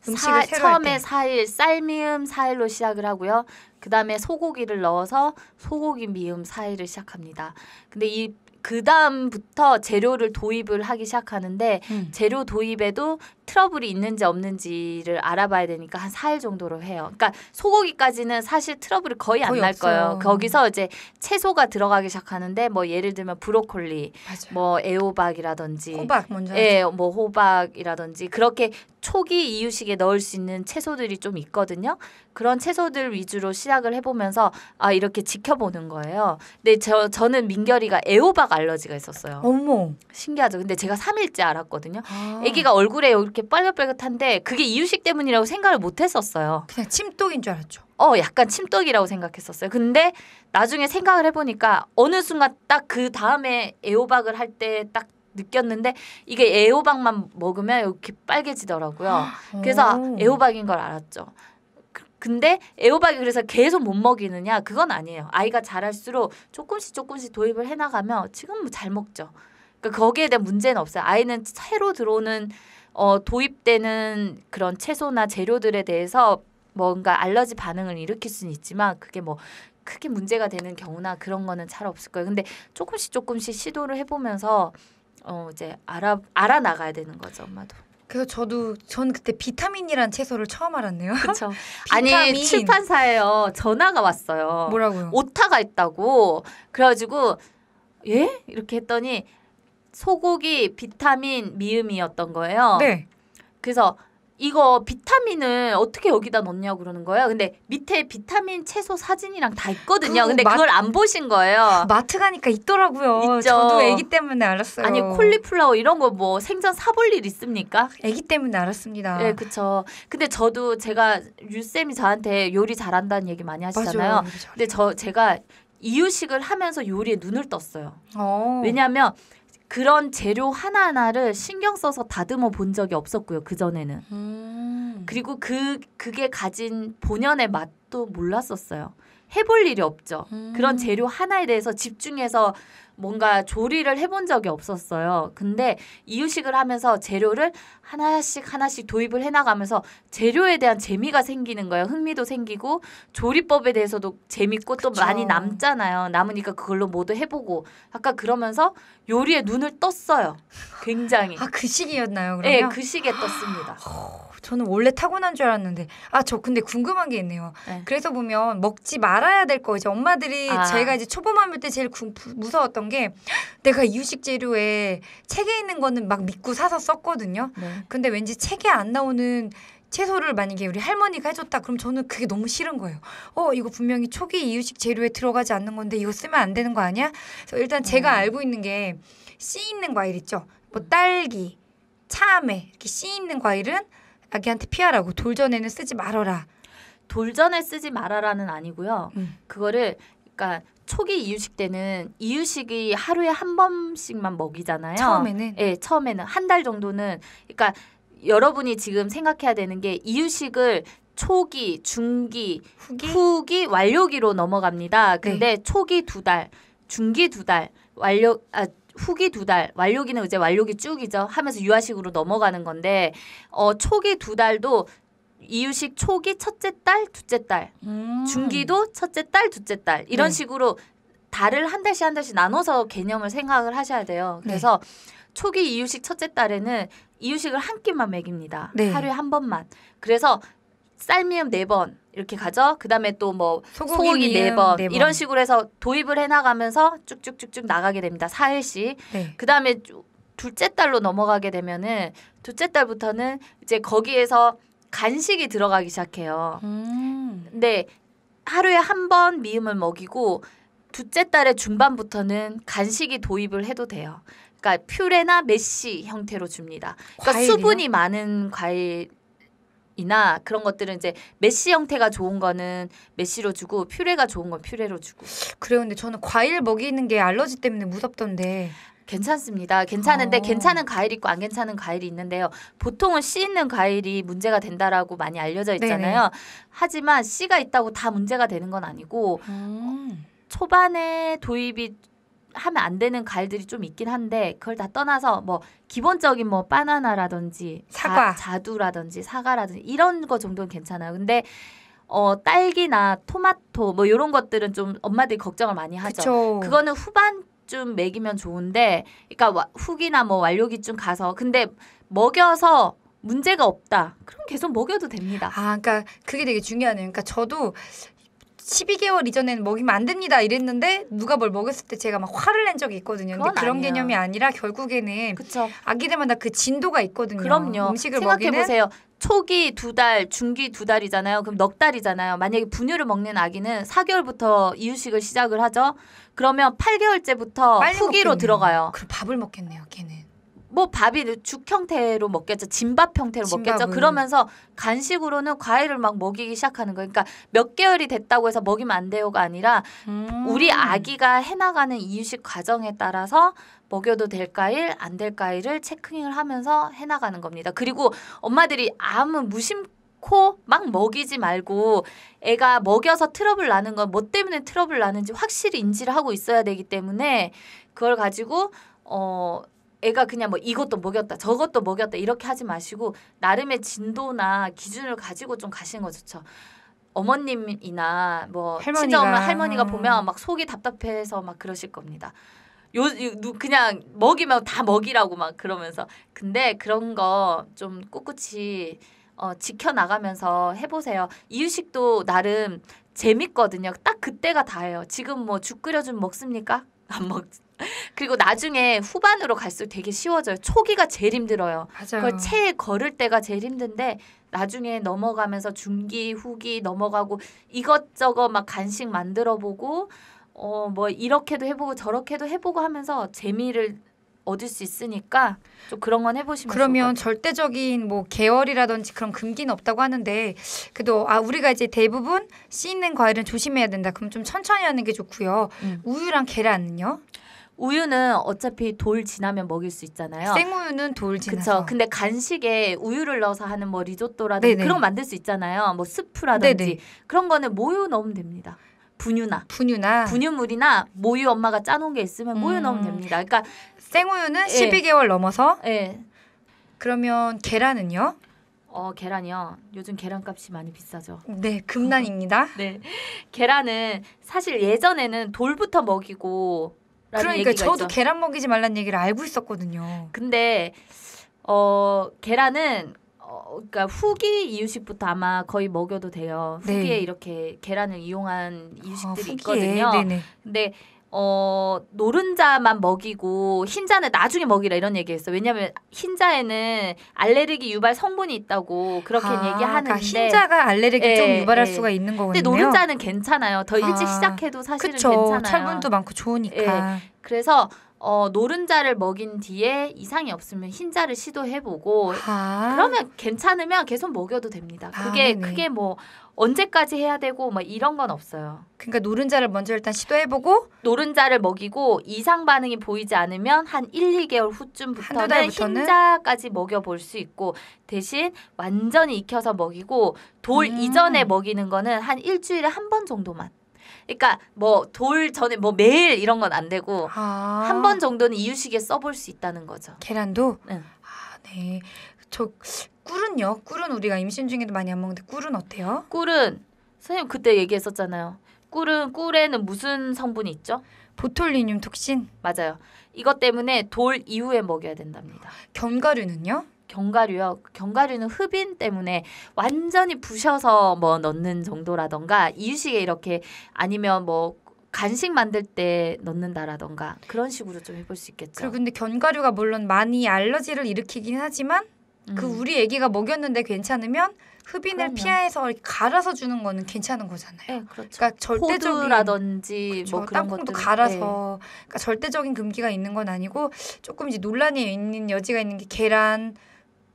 사, 처음에 4일 쌀미음 4일로 시작을 하고요. 그 다음에 소고기를 넣어서 소고기 미음 4일을 시작합니다. 근데 이그 다음부터 재료를 도입을 하기 시작하는데 음. 재료 도입에도 트러블이 있는지 없는지를 알아봐야 되니까 한 4일 정도로 해요. 그러니까 소고기까지는 사실 트러블이 거의 안 날 거예요. 거기서 이제 채소가 들어가기 시작하는데 뭐 예를 들면 브로콜리, 맞아요. 뭐 애호박이라든지 호박 먼저 예, 뭐 호박이라든지 그렇게 초기 이유식에 넣을 수 있는 채소들이 좀 있거든요. 그런 채소들 위주로 시작을 해보면서 아 이렇게 지켜보는 거예요. 근데 저 저는 민결이가 애호박 알러지가 있었어요. 어머 신기하죠. 근데 제가 3일째 알았거든요. 아. 아기가 얼굴에 이렇게 이렇게 빨갛빨갛한데 그게 이유식 때문이라고 생각을 못 했었어요. 그냥 침독인 줄 알았죠. 어, 약간 침떡이라고 생각했었어요. 근데 나중에 생각을 해보니까 어느 순간 딱 그 다음에 애호박을 할 때 딱 느꼈는데 이게 애호박만 먹으면 이렇게 빨개지더라고요. 아, 그래서 애호박인 걸 알았죠. 그, 근데 애호박이 그래서 계속 못 먹이느냐 그건 아니에요. 아이가 자랄수록 조금씩 조금씩 도입을 해나가면 지금 잘 먹죠. 그러니까 거기에 대한 문제는 없어요. 아이는 새로 들어오는 어, 도입되는 그런 채소나 재료들에 대해서 뭔가 알러지 반응을 일으킬 수는 있지만 그게 뭐 크게 문제가 되는 경우나 그런 거는 잘 없을 거예요. 근데 조금씩 조금씩 시도를 해보면서 어 이제 알아 알아 나가야 되는 거죠, 엄마도. 그래서 저도 전 그때 비타민이란 채소를 처음 알았네요. 그렇죠. [laughs] 아니 출판사에요 전화가 왔어요. 뭐라고요? 오타가 있다고 그래가지고 예 이렇게 했더니 소고기 비타민 미음이었던 거예요. 네. 그래서 이거 비타민을 어떻게 여기다 넣냐고 그러는 거예요. 근데 밑에 비타민 채소 사진이랑 다 있거든요. 근데 마... 그걸 안 보신 거예요. 마트 가니까 있더라고요. 있죠. 저도 아기 때문에 알았어요. 아니 콜리플라워 이런 거 뭐 생선 사볼 일 있습니까? 애기 때문에 알았습니다. 네, 그렇죠. 근데 저도 제가 유쌤이 저한테 요리 잘한다는 얘기 많이 하시잖아요. 맞아, 근데 저 제가 이유식을 하면서 요리에 눈을 떴어요. 오. 어. 왜냐하면 그런 재료 하나하나를 신경 써서 다듬어 본 적이 없었고요. 그 전에는. 음. 그리고 그 그게 가진 본연의 맛도 몰랐었어요. 해볼 일이 없죠. 음. 그런 재료 하나에 대해서 집중해서 뭔가 음. 조리를 해본 적이 없었어요. 근데 이유식을 하면서 재료를 하나씩 하나씩 도입을 해나가면서 재료에 대한 재미가 생기는 거예요. 흥미도 생기고 조리법에 대해서도 재밌고 그쵸. 또 많이 남잖아요. 남으니까 그걸로 모두 해보고 아까 그러면서 요리에 눈을 떴어요. 굉장히. 아그 시기였나요? 예, 그러면? 네, 그 시기에 떴습니다. 아. 저는 원래 타고난 줄 알았는데 아 저 근데 궁금한 게 있네요. 네. 그래서 보면 먹지 말아야 될 거 이제 엄마들이 아. 저가 이제 초보맘일 때 제일 구, 무서웠던 게 내가 이유식 재료에 책에 있는 거는 막 믿고 사서 썼거든요. 네. 근데 왠지 책에 안 나오는 채소를 만약에 우리 할머니가 해줬다 그럼 저는 그게 너무 싫은 거예요. 어 이거 분명히 초기 이유식 재료에 들어가지 않는 건데 이거 쓰면 안 되는 거 아니야? 그래서 일단 제가 음. 알고 있는 게 씨 있는 과일 있죠. 뭐 딸기, 참외 이렇게 씨 있는 과일은 아기한테 피하라고 돌전에는 쓰지 말어라. 돌전에 쓰지 말아라는 아니고요. 음. 그거를 그러니까 초기 이유식 때는 이유식이 하루에 한 번씩만 먹이잖아요. 처음에는 예, 네, 처음에는 한 달 정도는 그러니까 여러분이 지금 생각해야 되는 게 이유식을 초기, 중기, 후기, 후기 완료기로 넘어갑니다. 근데 네. 초기 두 달, 중기 두 달, 완료 아 후기 두 달, 완료기는 이제 완료기 쭉이죠. 하면서 유아식으로 넘어가는 건데 어, 초기 두 달도 이유식 초기 첫째 딸, 둘째 딸, 음. 중기도 첫째 딸, 둘째 딸 이런 네. 식으로 달을 한 달씩 한 달씩 나눠서 개념을 생각을 하셔야 돼요. 네. 그래서 네. 초기 이유식 첫째 딸에는 이유식을 한 끼만 먹입니다. 네. 하루에 한 번만. 그래서 쌀미음 네 번, 이렇게 가죠. 그다음에 또 뭐 소고기 네번 네 이런 식으로 해서 도입을 해 나가면서 쭉쭉쭉쭉 나가게 됩니다. 4일씩. 네. 그다음에 둘째 달로 넘어가게 되면은 둘째 달부터는 이제 거기에서 간식이 들어가기 시작해요. 음. 근데 하루에 한 번 미음을 먹이고 둘째 달의 중반부터는 간식이 도입을 해도 돼요. 그러니까 퓨레나 메시 형태로 줍니다. 그러니까 과일이요? 수분이 많은 과일 이나 그런 것들은 이제 메쉬 형태가 좋은 거는 메쉬로 주고 퓨레가 좋은 건 퓨레로 주고. 그래요. 근데 저는 과일 먹이는 게 알러지 때문에 무섭던데. 괜찮습니다. 괜찮은데 어. 괜찮은 과일이 있고 안 괜찮은 과일이 있는데요. 보통은 씨 있는 과일이 문제가 된다라고 많이 알려져 있잖아요. 네네. 하지만 씨가 있다고 다 문제가 되는 건 아니고 음. 초반에 도입이 하면 안 되는 과일들이 좀 있긴 한데 그걸 다 떠나서 뭐 기본적인 뭐 바나나라든지 사과, 자, 두라든지 사과라든지 이런 거 정도는 괜찮아요. 근데 어 딸기나 토마토 뭐 이런 것들은 좀 엄마들이 걱정을 많이 하죠. 그쵸. 그거는 후반 쯤 먹이면 좋은데, 그러니까 후기나 뭐 완료기쯤 가서 근데 먹여서 문제가 없다. 그럼 계속 먹여도 됩니다. 아, 그러니까 그게 되게 중요하네요. 그러니까 저도 12개월 이전에는 먹이면 안 됩니다 이랬는데 누가 뭘 먹였을 때 제가 막 화를 낸 적이 있거든요. 근데 그런 아니야. 개념이 아니라 결국에는 그쵸. 아기들마다 그 진도가 있거든요. 그럼요. 음식을 생각해 보세요. 초기 두 달, 중기 두 달이잖아요. 그럼 넉 달이잖아요. 만약에 분유를 먹는 아기는 4개월부터 이유식을 시작을 하죠. 그러면 8개월째부터 후기로 먹겠네요. 들어가요. 그럼 밥을 먹겠네요, 걔는. 뭐 밥이 죽 형태로 먹겠죠. 진밥 형태로 진밥은. 먹겠죠. 그러면서 간식으로는 과일을 막 먹이기 시작하는 거예요. 그러니까 몇 개월이 됐다고 해서 먹이면 안 돼요가 아니라 음. 우리 아기가 해나가는 이유식 과정에 따라서 먹여도 될까일 안 될까일을 체크링을 하면서 해나가는 겁니다. 그리고 엄마들이 아무 무심 코막 먹이지 말고 애가 먹여서 트러블 나는 건 뭐 때문에 트러블 나는지 확실히 인지를 하고 있어야 되기 때문에 그걸 가지고 어 애가 그냥 뭐 이것도 먹였다 저것도 먹였다 이렇게 하지 마시고 나름의 진도나 기준을 가지고 좀 가시는 거 좋죠. 어머님이나 뭐할머 친정엄마 할머니가 음. 보면 막 속이 답답해서 막 그러실 겁니다. 요, 요 그냥 먹이면 다 먹이라고 막 그러면서 근데 그런 거 좀 꿋꿋이 어, 지켜나가면서 해보세요. 이유식도 나름 재밌거든요. 딱 그때가 다예요. 지금 뭐 죽끓여준 먹습니까? 안 먹, 그리고 나중에 후반으로 갈수록 되게 쉬워져요. 초기가 제일 힘들어요. 맞아요. 그걸 채 걸을 때가 제일 힘든데 나중에 넘어가면서 중기 후기 넘어가고 이것저것 막 간식 만들어 보고 어 뭐 이렇게도 해보고 저렇게도 해보고 하면서 재미를 얻을 수 있으니까 좀 그런 건 해보시면 그러면 절대적인 뭐 계열이라든지 그런 금기는 없다고 하는데 그래도 아 우리가 이제 대부분 씨 있는 과일은 조심해야 된다 그럼 좀 천천히 하는 게 좋고요 음. 우유랑 계란은요 우유는 어차피 돌 지나면 먹일 수 있잖아요. 생우유는 돌지나 그쵸. 근데 간식에 우유를 넣어서 하는 뭐 리조또라든지 네네. 그런 거 만들 수 있잖아요. 뭐 스프라든지 네네. 그런 거는 모유 넣으면 됩니다. 분유나 분유나 분유물이나 모유 엄마가 짜놓은 게 있으면 음. 모유 넣으면 됩니다. 그러니까 생우유는 예. 12개월 넘어서. 예. 그러면 계란은요? 어 계란이요. 요즘 계란값이 많이 비싸죠. 네, 금난입니다. [laughs] 네, 계란은 사실 예전에는 돌부터 먹이고 그러니까 저도 있죠. 계란 먹이지 말란 얘기를 알고 있었거든요. 근데 어 계란은 어, 그러니까 후기 이유식부터 아마 거의 먹여도 돼요. 네. 후기에 네. 이렇게 계란을 이용한 이유식들이 아, 있거든요. 네네. 근데 어, 노른자만 먹이고 흰자는 나중에 먹이라 이런 얘기했어. 왜냐면 흰자에는 알레르기 유발 성분이 있다고 그렇게 아, 얘기하는데 그러니까 흰자가 알레르기 예, 좀 유발할 예. 수가 있는 거군요. 근데 노른자는 괜찮아요. 더 일찍 아, 시작해도 사실은 그쵸. 괜찮아요. 철분도 많고 좋으니까. 예. 그래서 어, 노른자를 먹인 뒤에 이상이 없으면 흰자를 시도해보고 아~ 그러면 괜찮으면 계속 먹여도 됩니다. 그게 아, 그게 뭐 언제까지 해야 되고 막 이런 건 없어요. 그러니까 노른자를 먼저 일단 시도해보고 노른자를 먹이고 이상 반응이 보이지 않으면 한 1, 2개월 후쯤부터는 흰자까지 먹여볼 수 있고 대신 완전히 익혀서 먹이고 돌 음. 이전에 먹이는 거는 한 일주일에 한 번 정도만. 그러니까 뭐 돌 전에 뭐 매일 이런 건 안 되고 아. 한번 정도는 이유식에 써볼 수 있다는 거죠. 계란도. 응. 아 네. 저 꿀은요? 꿀은 우리가 임신 중에도 많이 안 먹는데 꿀은 어때요? 꿀은 선생님 그때 얘기했었잖아요. 꿀은 꿀에는 무슨 성분이 있죠? 보톨리늄 톡신. 맞아요. 이것 때문에 돌 이후에 먹여야 된답니다. 견과류는요? 견과류요. 견과류는 흡인 때문에 완전히 부셔서 뭐 넣는 정도라던가 이유식에 이렇게 아니면 뭐 간식 만들 때 넣는다라던가 그런 식으로 좀 해볼 수 있겠죠. 그리고 근데 견과류가 물론 많이 알러지를 일으키긴 하지만 그 음. 우리 애기가 먹였는데 괜찮으면 흡인을 그럼요. 피해서 갈아서 주는 거는 괜찮은 거잖아요. 네, 그렇죠. 그러니까 절대적인 라든지 뭐그 그렇죠. 땅콩도 네. 갈아서 네. 그러니까 절대적인 금기가 있는 건 아니고 조금 이제 논란이 있는 여지가 있는 게 계란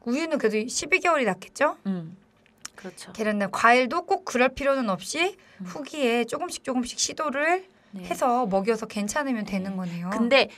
우유는 그래도 12개월이 낫겠죠? 음. 그렇죠. 계란은 과일도 꼭 그럴 필요는 없이 음. 후기에 조금씩 조금씩 시도를 네. 해서 먹여서 괜찮으면 되는 네. 거네요. 근데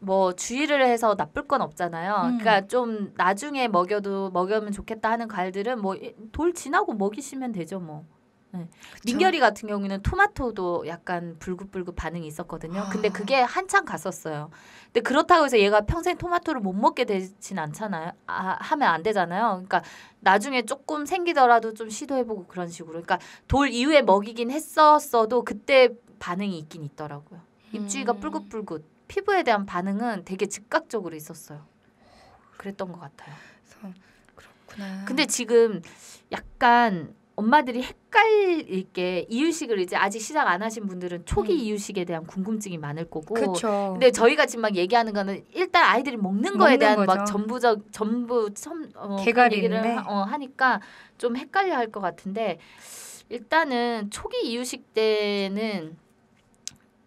뭐 주의를 해서 나쁠 건 없잖아요. 음. 그러니까 좀 나중에 먹여도 먹여면 좋겠다 하는 과일들은 뭐 돌 지나고 먹이시면 되죠 뭐. 네. 민결이 같은 경우는 토마토도 약간 불긋불긋 반응이 있었거든요. 근데 아. 그게 한참 갔었어요. 근데 그렇다고 해서 얘가 평생 토마토를 못 먹게 되진 않잖아요. 아, 하면 안 되잖아요. 그러니까 나중에 조금 생기더라도 좀 시도해보고 그런 식으로. 그러니까 돌 이후에 먹이긴 했었어도 그때 반응이 있긴 있더라고요. 입주위가 음. 불긋불긋 피부에 대한 반응은 되게 즉각적으로 있었어요. 그랬던 것 같아요. 그렇구나. 근데 지금 약간 엄마들이 헷갈릴 게 이유식을 이제 아직 시작 안 하신 분들은 초기 음. 이유식에 대한 궁금증이 많을 거고. 그쵸. 근데 저희가 지금 막 얘기하는 거는 일단 아이들이 먹는 거에 먹는 대한 거죠. 막 전부적 전부 첨 어, 얘기를 하, 어, 하니까 좀 헷갈려 할 것 같은데 일단은 초기 이유식 때는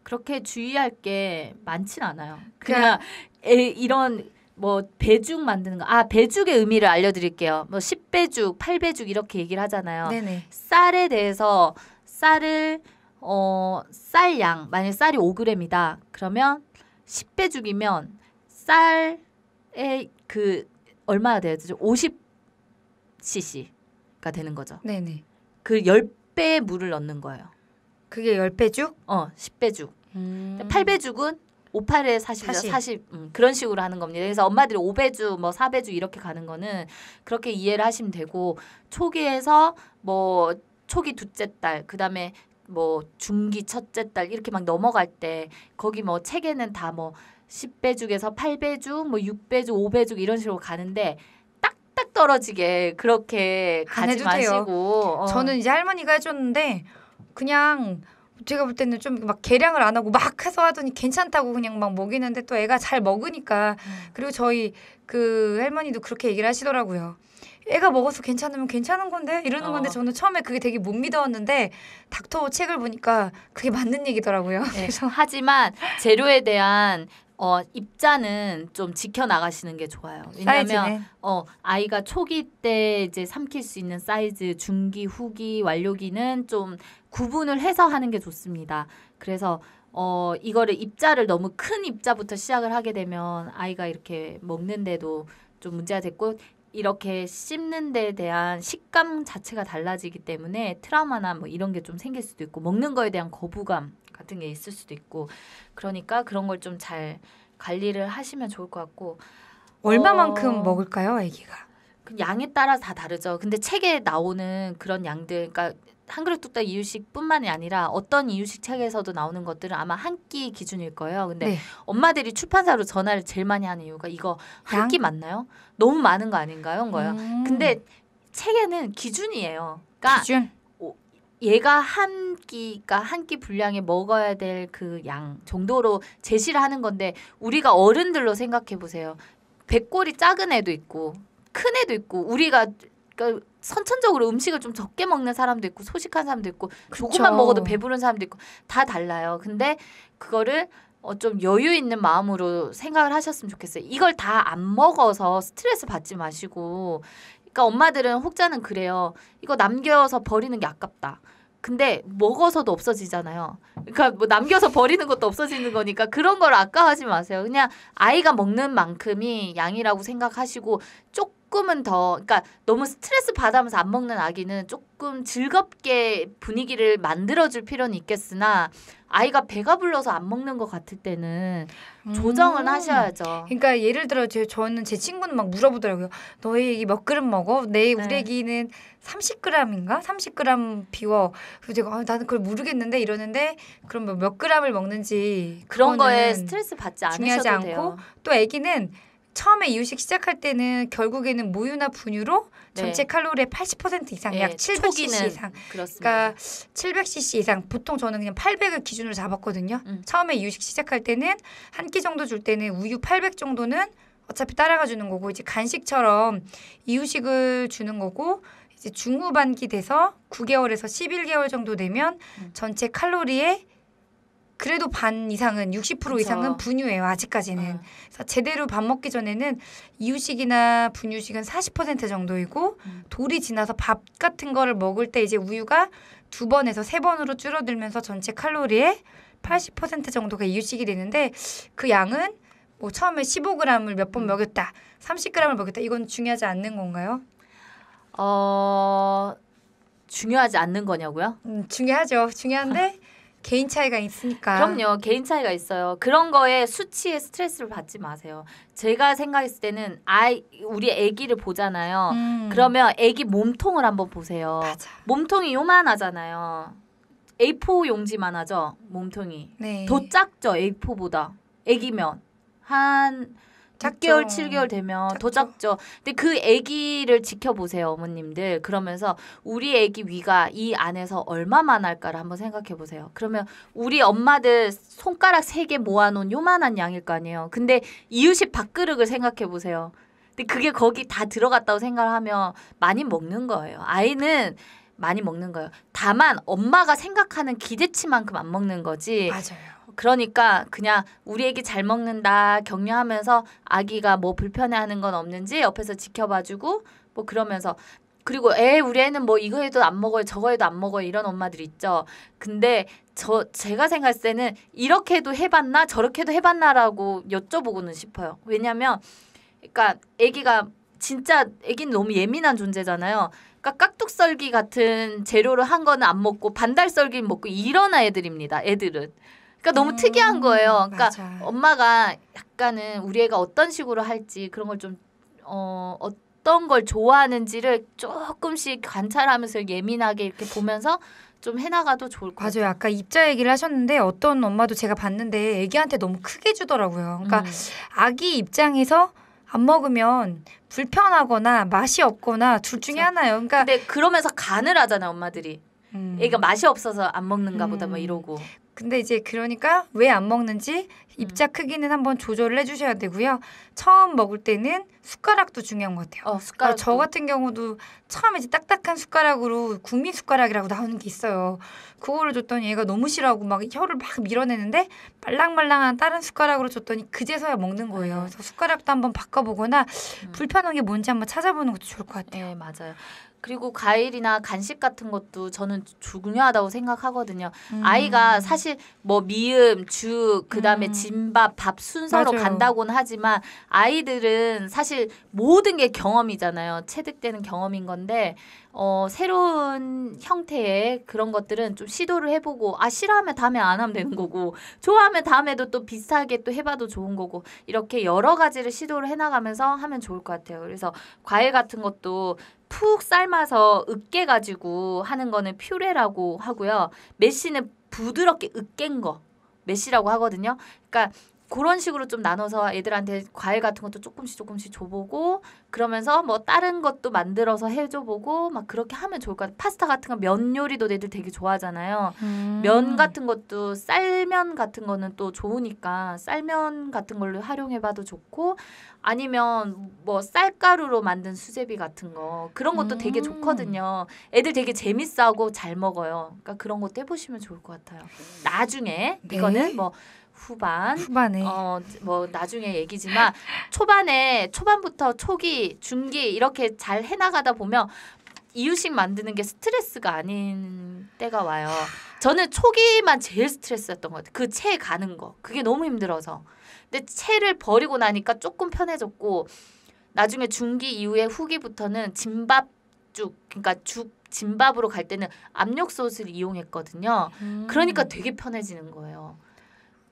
그렇게 주의할 게 많진 않아요. 그 그냥 에, 이런 뭐 배죽 만드는 거. 아, 배죽의 의미를 알려 드릴게요. 뭐 10배죽, 8배죽 이렇게 얘기를 하잖아요. 네네. 쌀에 대해서 쌀을 어, 쌀 양, 만약 쌀이 5g이다. 그러면 10배죽이면 쌀의 그 얼마나 돼야 되죠? 50cc가 되는 거죠. 네네. 그 10배의 물을 넣는 거예요. 그게 10배죽? 어, 10배죽. 음. 8배죽은 58에 40이죠. 40. 40 음, 그런 식으로 하는 겁니다. 그래서 엄마들이 5배죽뭐4배죽 뭐 이렇게 가는 거는 그렇게 이해를 하시면 되고 초기에서 뭐 초기 둘째 딸, 그다음에 뭐 중기 첫째 딸 이렇게 막 넘어갈 때 거기 뭐 책에는 다뭐 10배죽에서 8배죽, 뭐 6배죽, 5배죽 뭐 이런 식으로 가는데 딱딱 떨어지게 그렇게 가지 마시고 어. 저는 이제 할머니가 해줬는데 그냥 제가 볼 때는 좀 막 계량을 안 하고 막 해서 하더니 괜찮다고 그냥 막 먹이는데 또 애가 잘 먹으니까 음. 그리고 저희 그 할머니도 그렇게 얘기를 하시더라고요. 애가 먹어서 괜찮으면 괜찮은 건데 이러는 건데 어. 저는 처음에 그게 되게 못 믿었는데 닥터 책을 보니까 그게 맞는 얘기더라고요. 네. 그래서 하지만 재료에 대한 어 입자는 좀 지켜 나가시는 게 좋아요. 왜냐하면 어 아이가 초기 때 이제 삼킬 수 있는 사이즈 중기 후기 완료기는 좀 구분을 해서 하는 게 좋습니다. 그래서 어 이거를 입자를 너무 큰 입자부터 시작을 하게 되면 아이가 이렇게 먹는데도 좀 문제가 됐고 이렇게 씹는 데 대한 식감 자체가 달라지기 때문에 트라우마나 뭐 이런 게 좀 생길 수도 있고 먹는 거에 대한 거부감 같은 게 있을 수도 있고 그러니까 그런 걸 좀 잘 관리를 하시면 좋을 것 같고 얼마만큼 어... 먹을까요, 아기가? 양에 따라 다 다르죠. 근데 책에 나오는 그런 양들, 그러니까 한 그릇 뚝딱 이유식뿐만이 아니라 어떤 이유식 책에서도 나오는 것들은 아마 한 끼 기준일 거예요. 근데 네. 엄마들이 출판사로 전화를 제일 많이 하는 이유가 이거 한 끼 맞나요? 너무 많은 거 아닌가요? 거예요. 음. 근데 책에는 기준이에요. 그러니까 기준. 얘가 한 끼가 그러니까 한끼 분량에 먹어야 될 그 양 정도로 제시를 하는 건데 우리가 어른들로 생각해 보세요. 백골이 작은 애도 있고 큰 애도 있고 우리가 그러니까 선천적으로 음식을 좀 적게 먹는 사람도 있고 소식한 사람도 있고 그렇 조금만 먹어도 배부른 사람도 있고 다 달라요. 근데 그거를 어, 좀 여유 있는 마음으로 생각을 하셨으면 좋겠어요. 이걸 다 안 먹어서 스트레스 받지 마시고. 그러니까 엄마들은 혹자는 그래요. 이거 남겨서 버리는 게 아깝다. 근데 먹어서도 없어지잖아요. 그러니까 뭐 남겨서 버리는 것도 없어지는 거니까 그런 걸 아까워하지 마세요. 그냥 아이가 먹는 만큼이 양이라고 생각하시고 조금 조금은 더 그러니까 너무 스트레스 받아면서 안 먹는 아기는 조금 즐겁게 분위기를 만들어줄 필요는 있겠으나 아이가 배가 불러서 안 먹는 것 같을 때는 음. 조정은 음. 하셔야죠. 그러니까 예를 들어 제, 저는 제 친구는 막 물어보더라고요. 너희 애게몇그릇 먹어? 내 네. 우리 네. 애기는 30g인가? 30g 비워. 그래서 제가 아, 나는 그걸 모르겠는데 이러는데 그럼 뭐 몇 g을 먹는지 그런 거에 스트레스 받지 않으셔도 중요하지 않고 돼요. 또 애기는 처음에 이유식 시작할 때는 결국에는 모유나 분유로 네. 전체 네. 칼로리의 80% 이상, 네, 약 700cc 이상, 그렇습니다. 그러니까 700cc 이상. 보통 저는 그냥 800을 기준으로 잡았거든요. 음. 처음에 이유식 시작할 때는 한 끼 정도 줄 때는 우유 800 정도는 어차피 따라가 주는 거고 이제 간식처럼 이유식을 주는 거고 이제 중후반기 돼서 9개월에서 11개월 정도 되면 음. 전체 칼로리의 그래도 반 이상은 60% 그쵸. 이상은 분유예요. 아직까지는. 어. 그래서 제대로 밥 먹기 전에는 이유식이나 분유식은 40% 정도이고 음. 돌이 지나서 밥 같은 거를 먹을 때 이제 우유가 두 번에서 세 번으로 줄어들면서 전체 칼로리의 80% 정도가 이유식이 되는데 그 양은 뭐 처음에 15g을 몇번 음. 먹였다, 30g을 먹였다 이건 중요하지 않는 건가요? 어 중요하지 않는 거냐고요? 음, 중요하죠. 중요한데 아. 개인 차이가 있으니까. 그럼요. 개인 차이가 있어요. 그런 거에 수치에 스트레스를 받지 마세요. 제가 생각했을 때는 아이 우리 아기를 보잖아요. 음. 그러면 아기 몸통을 한번 보세요. 맞아. 몸통이 요만하잖아요. A4 용지만 하죠. 몸통이. 네. 더 작죠. A4보다. 아기면 한 4개월, 7개월 되면 작죠. 더 작죠. 근데 그 아기를 지켜보세요, 어머님들. 그러면서 우리 아기 위가 이 안에서 얼마만 할까를 한번 생각해 보세요. 그러면 우리 엄마들 손가락 3개 모아놓은 요만한 양일 거 아니에요. 근데 이유식 밥그릇을 생각해 보세요. 근데 그게 거기 다 들어갔다고 생각하면 많이 먹는 거예요. 아이는 많이 먹는 거예요. 다만 엄마가 생각하는 기대치만큼 안 먹는 거지. 맞아요. 그러니까 그냥 우리 애기 잘 먹는다 격려하면서 아기가 뭐 불편해하는 건 없는지 옆에서 지켜봐주고 뭐 그러면서 그리고 에 우리 애는 뭐 이거 해도 안 먹어요 저거 해도 안 먹어요 이런 엄마들 있죠 근데 저 제가 생각할 때는 이렇게도 해봤나 저렇게도 해봤나라고 여쭤보고는 싶어요 왜냐면 그러니까 애기가 진짜 애기는 너무 예민한 존재잖아요 그러니까 깍둑썰기 같은 재료를 한 거는 안 먹고 반달썰기 먹고 이런 아이들입니다 애들은 그러니까 너무 음, 특이한 거예요. 음, 그러니까 맞아. 엄마가 약간은 우리 애가 어떤 식으로 할지 그런 걸 좀 어, 어떤 걸 좋아하는지를 조금씩 관찰하면서 예민하게 이렇게 보면서 좀 해나가도 좋을 것 맞아요. 같아요. 아까 입자 얘기를 하셨는데 어떤 엄마도 제가 봤는데 애기한테 너무 크게 주더라고요. 그러니까 음. 아기 입장에서 안 먹으면 불편하거나 맛이 없거나 둘 중에 하나예요. 그러니까 근데 그러면서 간을 하잖아요, 엄마들이. 음. 애가 맛이 없어서 안 먹는가 보다 음. 막 이러고. 근데 이제 그러니까 왜 안 먹는지 입자 음. 크기는 한번 조절을 해주셔야 되고요. 처음 먹을 때는 숟가락도 중요한 것 같아요. 어, 아, 숟가락. 저 같은 경우도 처음에 이제 딱딱한 숟가락으로 국민 숟가락이라고 나오는 게 있어요. 그거를 줬더니 얘가 너무 싫어하고 막 혀를 막 밀어내는데 말랑말랑한 다른 숟가락으로 줬더니 그제서야 먹는 거예요. 음. 그래서 숟가락도 한번 바꿔보거나 음. 불편한 게 뭔지 한번 찾아보는 것도 좋을 것 같아요. 네, 맞아요. 그리고 과일이나 간식 같은 것도 저는 중요하다고 생각하거든요. 음. 아이가 사실 뭐 미음, 죽, 그다음에 음. 진밥, 밥 순서로 맞아요. 간다곤 하지만 아이들은 사실 모든 게 경험이잖아요. 체득되는 경험인 건데 어, 새로운 형태의 그런 것들은 좀 시도를 해보고 아 싫어하면 다음에 안 하면 되는 거고 좋아하면 다음에도 또 비슷하게 또 해봐도 좋은 거고 이렇게 여러 가지를 시도를 해나가면서 하면 좋을 것 같아요. 그래서 과일 같은 것도 푹 삶아서 으깨가지고 하는 거는 퓨레라고 하고요. 메시는 부드럽게 으깬 거 메시라고 하거든요. 그러니까 그런 식으로 좀 나눠서 애들한테 과일 같은 것도 조금씩 조금씩 줘보고 그러면서 뭐 다른 것도 만들어서 해줘보고 막 그렇게 하면 좋을 것 같아요. 파스타 같은 거 면 요리도 애들 되게 좋아하잖아요. 음. 면 같은 것도 쌀면 같은 거는 또 좋으니까 쌀면 같은 걸로 활용해봐도 좋고 아니면 뭐 쌀가루로 만든 수제비 같은 거 그런 것도 음. 되게 좋거든요. 애들 되게 재밌어하고 잘 먹어요. 그러니까 그런 것도 해보시면 좋을 것 같아요. 나중에 이거는 네. 뭐 후반 후반에 어 뭐 나중에 얘기지만 초반에 초반부터 초기 중기 이렇게 잘 해나가다 보면 이유식 만드는 게 스트레스가 아닌 때가 와요. 저는 초기만 제일 스트레스였던 것 같아요. 그 채 가는 거 그게 너무 힘들어서 근데 채를 버리고 나니까 조금 편해졌고 나중에 중기 이후에 후기부터는 진밥 쭉 그러니까 죽 진밥으로 갈 때는 압력솥을 이용했거든요. 음. 그러니까 되게 편해지는 거예요.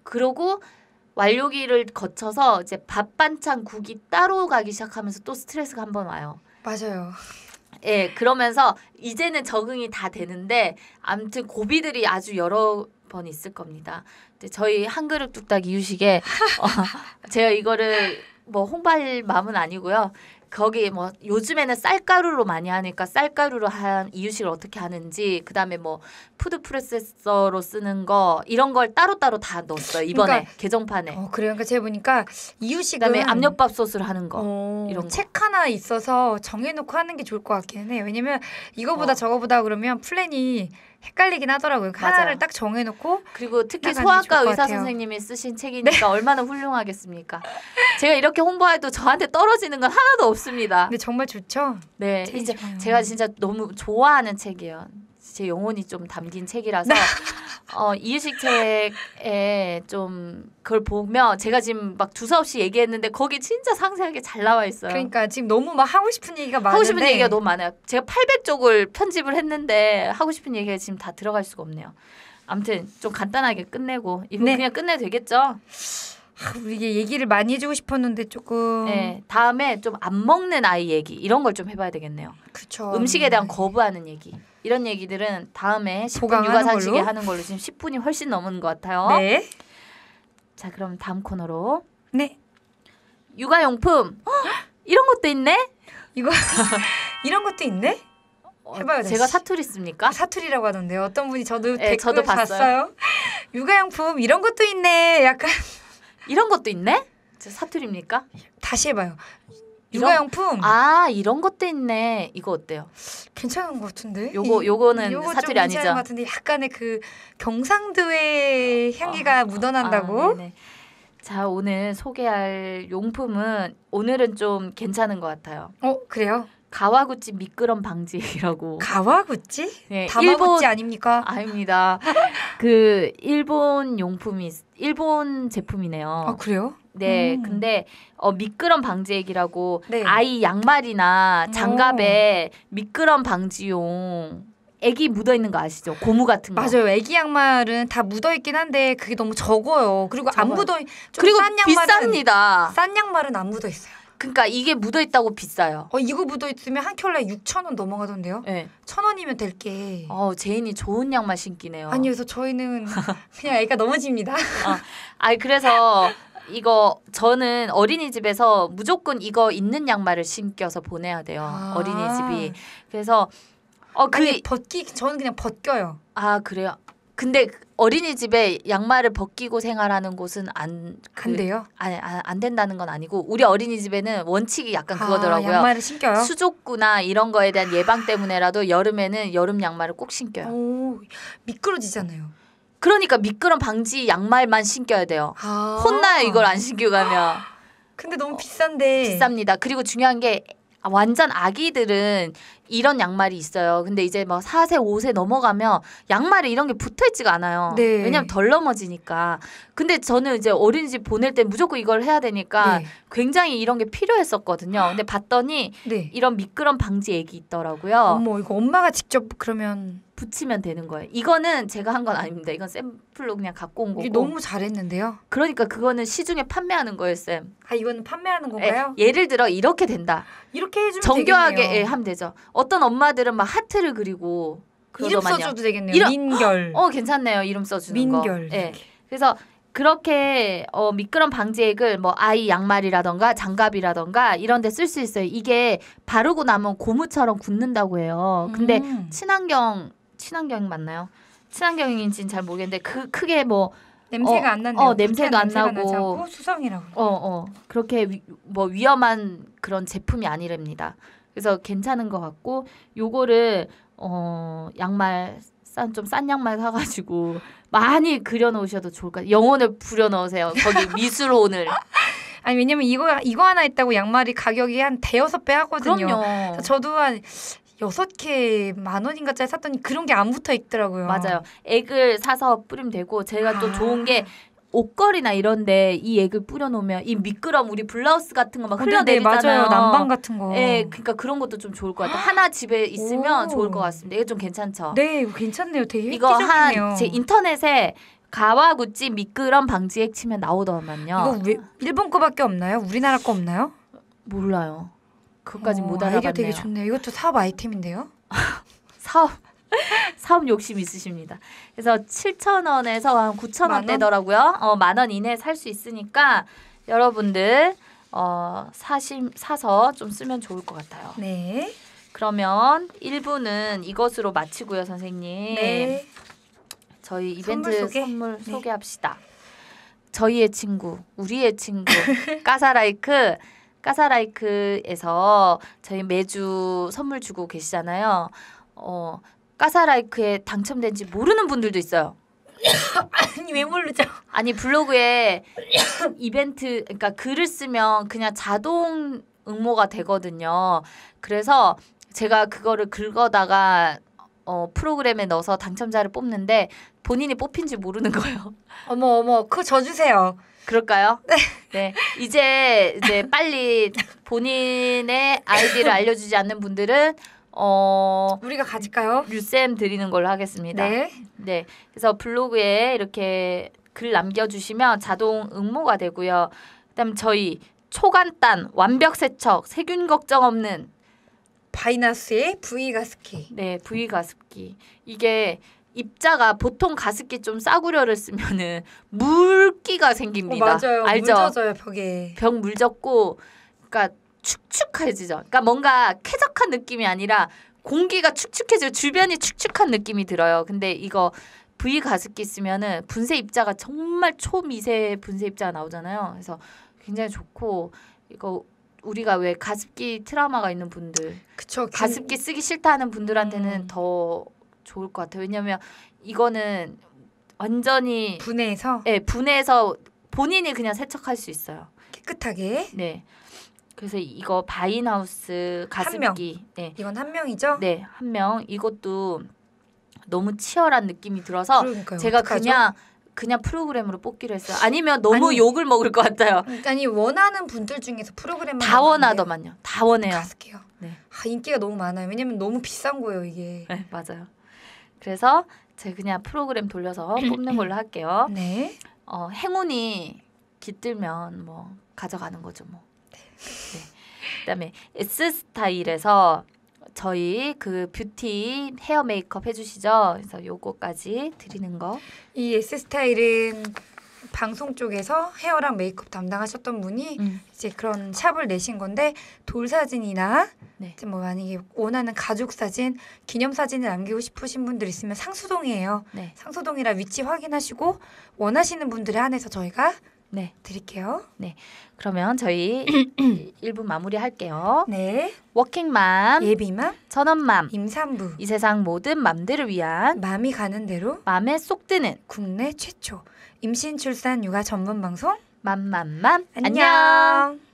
그러고 완료기를 거쳐서 이제 밥 반찬 국이 따로 가기 시작하면서 또 스트레스가 한번 와요. 맞아요. 예, 그러면서 이제는 적응이 다 되는데 아무튼 고비들이 아주 여러 번 있을 겁니다. 이제 저희 한 그릇 뚝딱 이유식에 [laughs] 어, 제가 이거를 뭐 홍보할 마음은 아니고요. 거기 뭐 요즘에는 쌀가루로 많이 하니까 쌀가루로 한 이유식을 어떻게 하는지 그다음에 뭐 푸드 프로세서로 쓰는 거 이런 걸 따로따로 다 넣었어요. 이번에 그러니까, 개정판에. 어, 그래요. 그러니까 제가 보니까 이유식 그다음에 압력밥솥으로 하는 거. 어, 이런 거. 책 하나 있어서 정해 놓고 하는 게 좋을 것같긴 해요. 왜냐면 이거보다 어. 저거보다 그러면 플랜이 헷갈리긴 하더라고요. 그 맞아요. 하나를 딱 정해놓고 그리고 특히 소아과 의사 선생님이 쓰신 책이니까 네. 얼마나 훌륭하겠습니까? 제가 이렇게 홍보해도 저한테 떨어지는 건 하나도 없습니다. 근데 정말 좋죠. 네, 이제 좋아요. 제가 진짜 너무 좋아하는 책이에요. 제 영혼이 좀 담긴 책이라서 네. 어, 이유식 책에 좀 그걸 보면 제가 지금 막 두서없이 얘기했는데 거기 진짜 상세하게 잘 나와 있어요. 그러니까 지금 너무 막 하고 싶은 얘기가 많은데 하고 싶은 얘기가 너무 많아요. 제가 800쪽을 편집을 했는데 하고 싶은 얘기가 지금 다 들어갈 수가 없네요. 아무튼 좀 간단하게 끝내고 이분 네. 그냥 끝내도 되겠죠? 아, 우리 얘기를 많이 해주고 싶었는데 조금. 네, 다음에 좀 안 먹는 아이 얘기 이런 걸 좀 해봐야 되겠네요. 그렇죠. 음식에 대한 네. 거부하는 얘기 이런 얘기들은 다음에 10분 육아 사식에 하는 걸로 지금 10분이 훨씬 넘은 것 같아요. 네. 자, 그럼 다음 코너로. 네. 육아용품 이런 것도 있네. 이거 [laughs] 이런 것도 있네. 어, 해봐요. 제가 사투리 씁니까? 아, 사투리라고 하던데 요 어떤 분이 저도 네, 댓글 저도 봤어요. 봤어요. 육아용품 이런 것도 있네. 약간 이런 것도 있네? 사투리입니까? 다시 해봐요. 육아용품. 아 이런 것도 있네. 이거 어때요? 괜찮은 것 같은데. 요거 요거는 요거 사투리 아니죠? 괜찮것 같은데 약간의 그 경상도의 향기가 어, 묻어난다고. 아, 자 오늘 소개할 용품은 오늘은 좀 괜찮은 것 같아요. 어 그래요? 가와구찌 미끄럼 방지라고. [laughs] 가와구찌 네, 다마구치 아닙니까? 아닙니다. 그 일본 용품이 일본 제품이네요. 아 그래요? 네, 음. 근데 어, 미끄럼 방지액이라고 네. 아이 양말이나 장갑에 오. 미끄럼 방지용 애기 묻어 있는 거 아시죠? 고무 같은 거. 맞아요. 애기 양말은 다 묻어 있긴 한데 그게 너무 적어요. 그리고 적어요. 안 묻어. 그리고 싼 양말은, 비쌉니다. 싼 양말은 안 묻어 있어요. 그러니까 이게 묻어 있다고 비싸요. 어 이거 묻어 있으면 한 켤레 6천 원 넘어가던데요? 네. 천 원이면 될 게. 어 제인이 좋은 양말 신기네요. 아니 그래서 저희는 [laughs] 그냥 애가 넘어집니다. 어. 아 그래서 이거 저는 어린이집에서 무조건 이거 있는 양말을 신겨서 보내야 돼요. 아 어린이집이. 그래서 어, 그 벗기 저는 그냥 벗겨요. 아 그래요? 근데 어린이집에 양말을 벗기고 생활하는 곳은 안 그, 안돼요? 아니 안, 아, 안 된다는 건 아니고 우리 어린이집에는 원칙이 약간 아, 그거더라고요. 양말을 신겨요? 수족구나 이런 거에 대한 예방 때문에라도 여름에는 여름 양말을 꼭 신겨요. 오, 미끄러지잖아요. 그러니까 미끄럼 방지 양말만 신겨야 돼요. 아~ 혼나요 이걸 안 신고 가면. [gasps] 근데 너무 비싼데. 어, 비쌉니다. 그리고 중요한 게 완전 아기들은 이런 양말이 있어요. 근데 이제 뭐 4세, 5세 넘어가면 양말에 이런 게 붙어 있지가 않아요. 네. 왜냐면 덜 넘어지니까. 근데 저는 이제 어린이집 보낼 때 무조건 이걸 해야 되니까 네. 굉장히 이런 게 필요했었거든요. 근데 봤더니 네. 이런 미끄럼 방지 액이 있더라고요. 어머, 이거 엄마가 직접 그러면 붙이면 되는 거예요. 이거는 제가 한 건 아닙니다. 이건 샘플로 그냥 갖고 온 거고. 너무 잘했는데요. 그러니까 그거는 시중에 판매하는 거예요, 쌤. 아 이거는 판매하는 예, 건가요? 예, 예를 들어 이렇게 된다. 이렇게 해주면 정교하게 되겠네요. 예, 하면 되죠. 어떤 엄마들은 막 하트를 그리고 이름 그러더만요. 써줘도 되겠네요. 이름- 민결. 어 괜찮네요. 이름 써주는 민결. 거. 예. 그래서 그렇게 어, 미끄럼 방지액을 뭐 아이 양말이라던가 장갑이라던가 이런 데 쓸 수 있어요. 이게 바르고 나면 고무처럼 굳는다고 해요. 근데 음. 친환경 친환경 맞나요? 친환경인지는 잘 모르겠는데 그 크게 뭐 냄새가 어, 안나네 어, 냄새도 안 나고. 고 수성이라고. 어, 어. 그렇게 위, 뭐 위험한 그런 제품이 아니랍니다. 그래서 괜찮은 것 같고 요거를 어 양말 싼 좀 싼 양말 사가지고 많이 그려놓으셔도 좋을 것 같아요. 영혼을 부려넣으세요. 거기 [laughs] 미술 오을 아니 왜냐면 이거 이거 하나 있다고 양말이 가격이 한 대여섯 배 하거든요. 그럼요. 저도 한 여섯 개 만 원인가짜리 샀더니 그런 게 안 붙어 있더라고요. 맞아요. 액을 사서 뿌리면 되고 제가 아. 또 좋은 게 옷걸이나 이런데 이 액을 뿌려놓으면 이 미끄럼 우리 블라우스 같은 거막 어, 네, 흘러내리잖아요. 네, 맞아요. 난방 같은 거. 네, 그러니까 그런 것도 좀 좋을 것 같아요. 하나 집에 있으면 좋을 것 같습니다. 이게 좀 괜찮죠? 네, 이거 괜찮네요. 되게 획기적이네요. 이거 한 제 인터넷에 가와구찌 미끄럼 방지액 치면 나오더만요. 이거 왜 일본 거밖에 없나요? 우리나라 거 없나요? 몰라요. 그것까지 못 어, 알아봤네요. 이게 되게 좋네요. 이것도 사업 아이템인데요. [laughs] 사업. [laughs] 사업 욕심 있으십니다. 그래서 7천 원에서 한 9천 원대더라고요. 어, 만원 이내에 살 수 있으니까 여러분들 어, 사심, 사서 좀 쓰면 좋을 것 같아요. 네. 그러면 1부는 이것으로 마치고요, 선생님. 네. 저희 이벤트 선물, 소개? 선물 네. 소개합시다. 저희의 친구, 우리의 친구, [laughs] 까사라이크. 까사라이크에서 저희 매주 선물 주고 계시잖아요. 어, 까사라이크에 당첨된지 모르는 분들도 있어요. 아니 왜 모르죠? 아니 블로그에 이벤트 그러니까 글을 쓰면 그냥 자동 응모가 되거든요. 그래서 제가 그거를 긁어다가 어, 프로그램에 넣어서 당첨자를 뽑는데 본인이 뽑힌지 모르는 거예요. 어머 어머 그거 저 주세요. 그럴까요? 네. 네. 이제 이제 빨리 본인의 아이디를 알려주지 않는 분들은 어 우리가 가질까요? 류쌤 드리는 걸로 하겠습니다. 네. 네. 그래서 블로그에 이렇게 글 남겨주시면 자동 응모가 되고요. 그다음 저희 초간단 완벽 세척 세균 걱정 없는 바이나스의 V 가습기. 네, V 가습기. 이게 입자가 보통 가습기 좀 싸구려를 쓰면은 물기가 생깁니다. 어, 맞아요. 알죠? 물 젖어요 벽에. 벽 물 젖고, 그러니까 축축해지죠. 그러니까 뭔가 쾌적한 느낌이 아니라 공기가 축축해져고 주변이 축축한 느낌이 들어요. 근데 이거 V 가습기 쓰면은 분쇄 입자가 정말 초미세 분쇄 입자가 나오잖아요. 그래서 굉장히 좋고 이거 우리가 왜 가습기 트라우마가 있는 분들 그쵸, 가습기 쓰기 싫다 하는 분들한테는 음. 더 좋을 것 같아요. 왜냐면 이거는 완전히 분해해서 네, 분해해서 본인이 그냥 세척할 수 있어요. 깨끗하게. 네. 그래서 이거 바인하우스 가습기 네. 이건 한 명이죠? 네, 한 명. 이것도 너무 치열한 느낌이 들어서 그러니까요, 제가 어떡하죠? 그냥 그냥 프로그램으로 뽑기로 했어요. 아니면 너무 아니, 욕을 먹을 것 같아요. 그러니까 아니 원하는 분들 중에서 프로그램 다 원하더만요. 다 원해요. 가습기요. 네. 아, 인기가 너무 많아요. 왜냐면 너무 비싼 거예요 이게. 네, 맞아요. 그래서 제가 그냥 프로그램 돌려서 [clears throat] 뽑는 걸로 할게요. 네. 어, 행운이 깃들면 뭐 가져가는 거죠 뭐. 네. 그다음에 S 스타일에서 저희 그 뷰티 헤어 메이크업 해주시죠. 그래서 요거까지 드리는 거. 이 S 스타일은 방송 쪽에서 헤어랑 메이크업 담당하셨던 분이 음. 이제 그런 샵을 내신 건데 돌 사진이나 네. 뭐 만약에 원하는 가족 사진, 기념 사진을 남기고 싶으신 분들 있으면 상수동이에요. 네. 상수동이라 위치 확인하시고 원하시는 분들에 한해서 저희가 네. 드릴게요. 네. 그러면 저희 1부 [clears throat] 마무리할게요. 네. 워킹맘, 예비맘, 전원맘, 임산부, 이 세상 모든 맘들을 위한 맘이 가는 대로 맘에 쏙 드는 국내 최초 임신 출산 육아 전문 방송 맘맘맘 안녕. 안녕.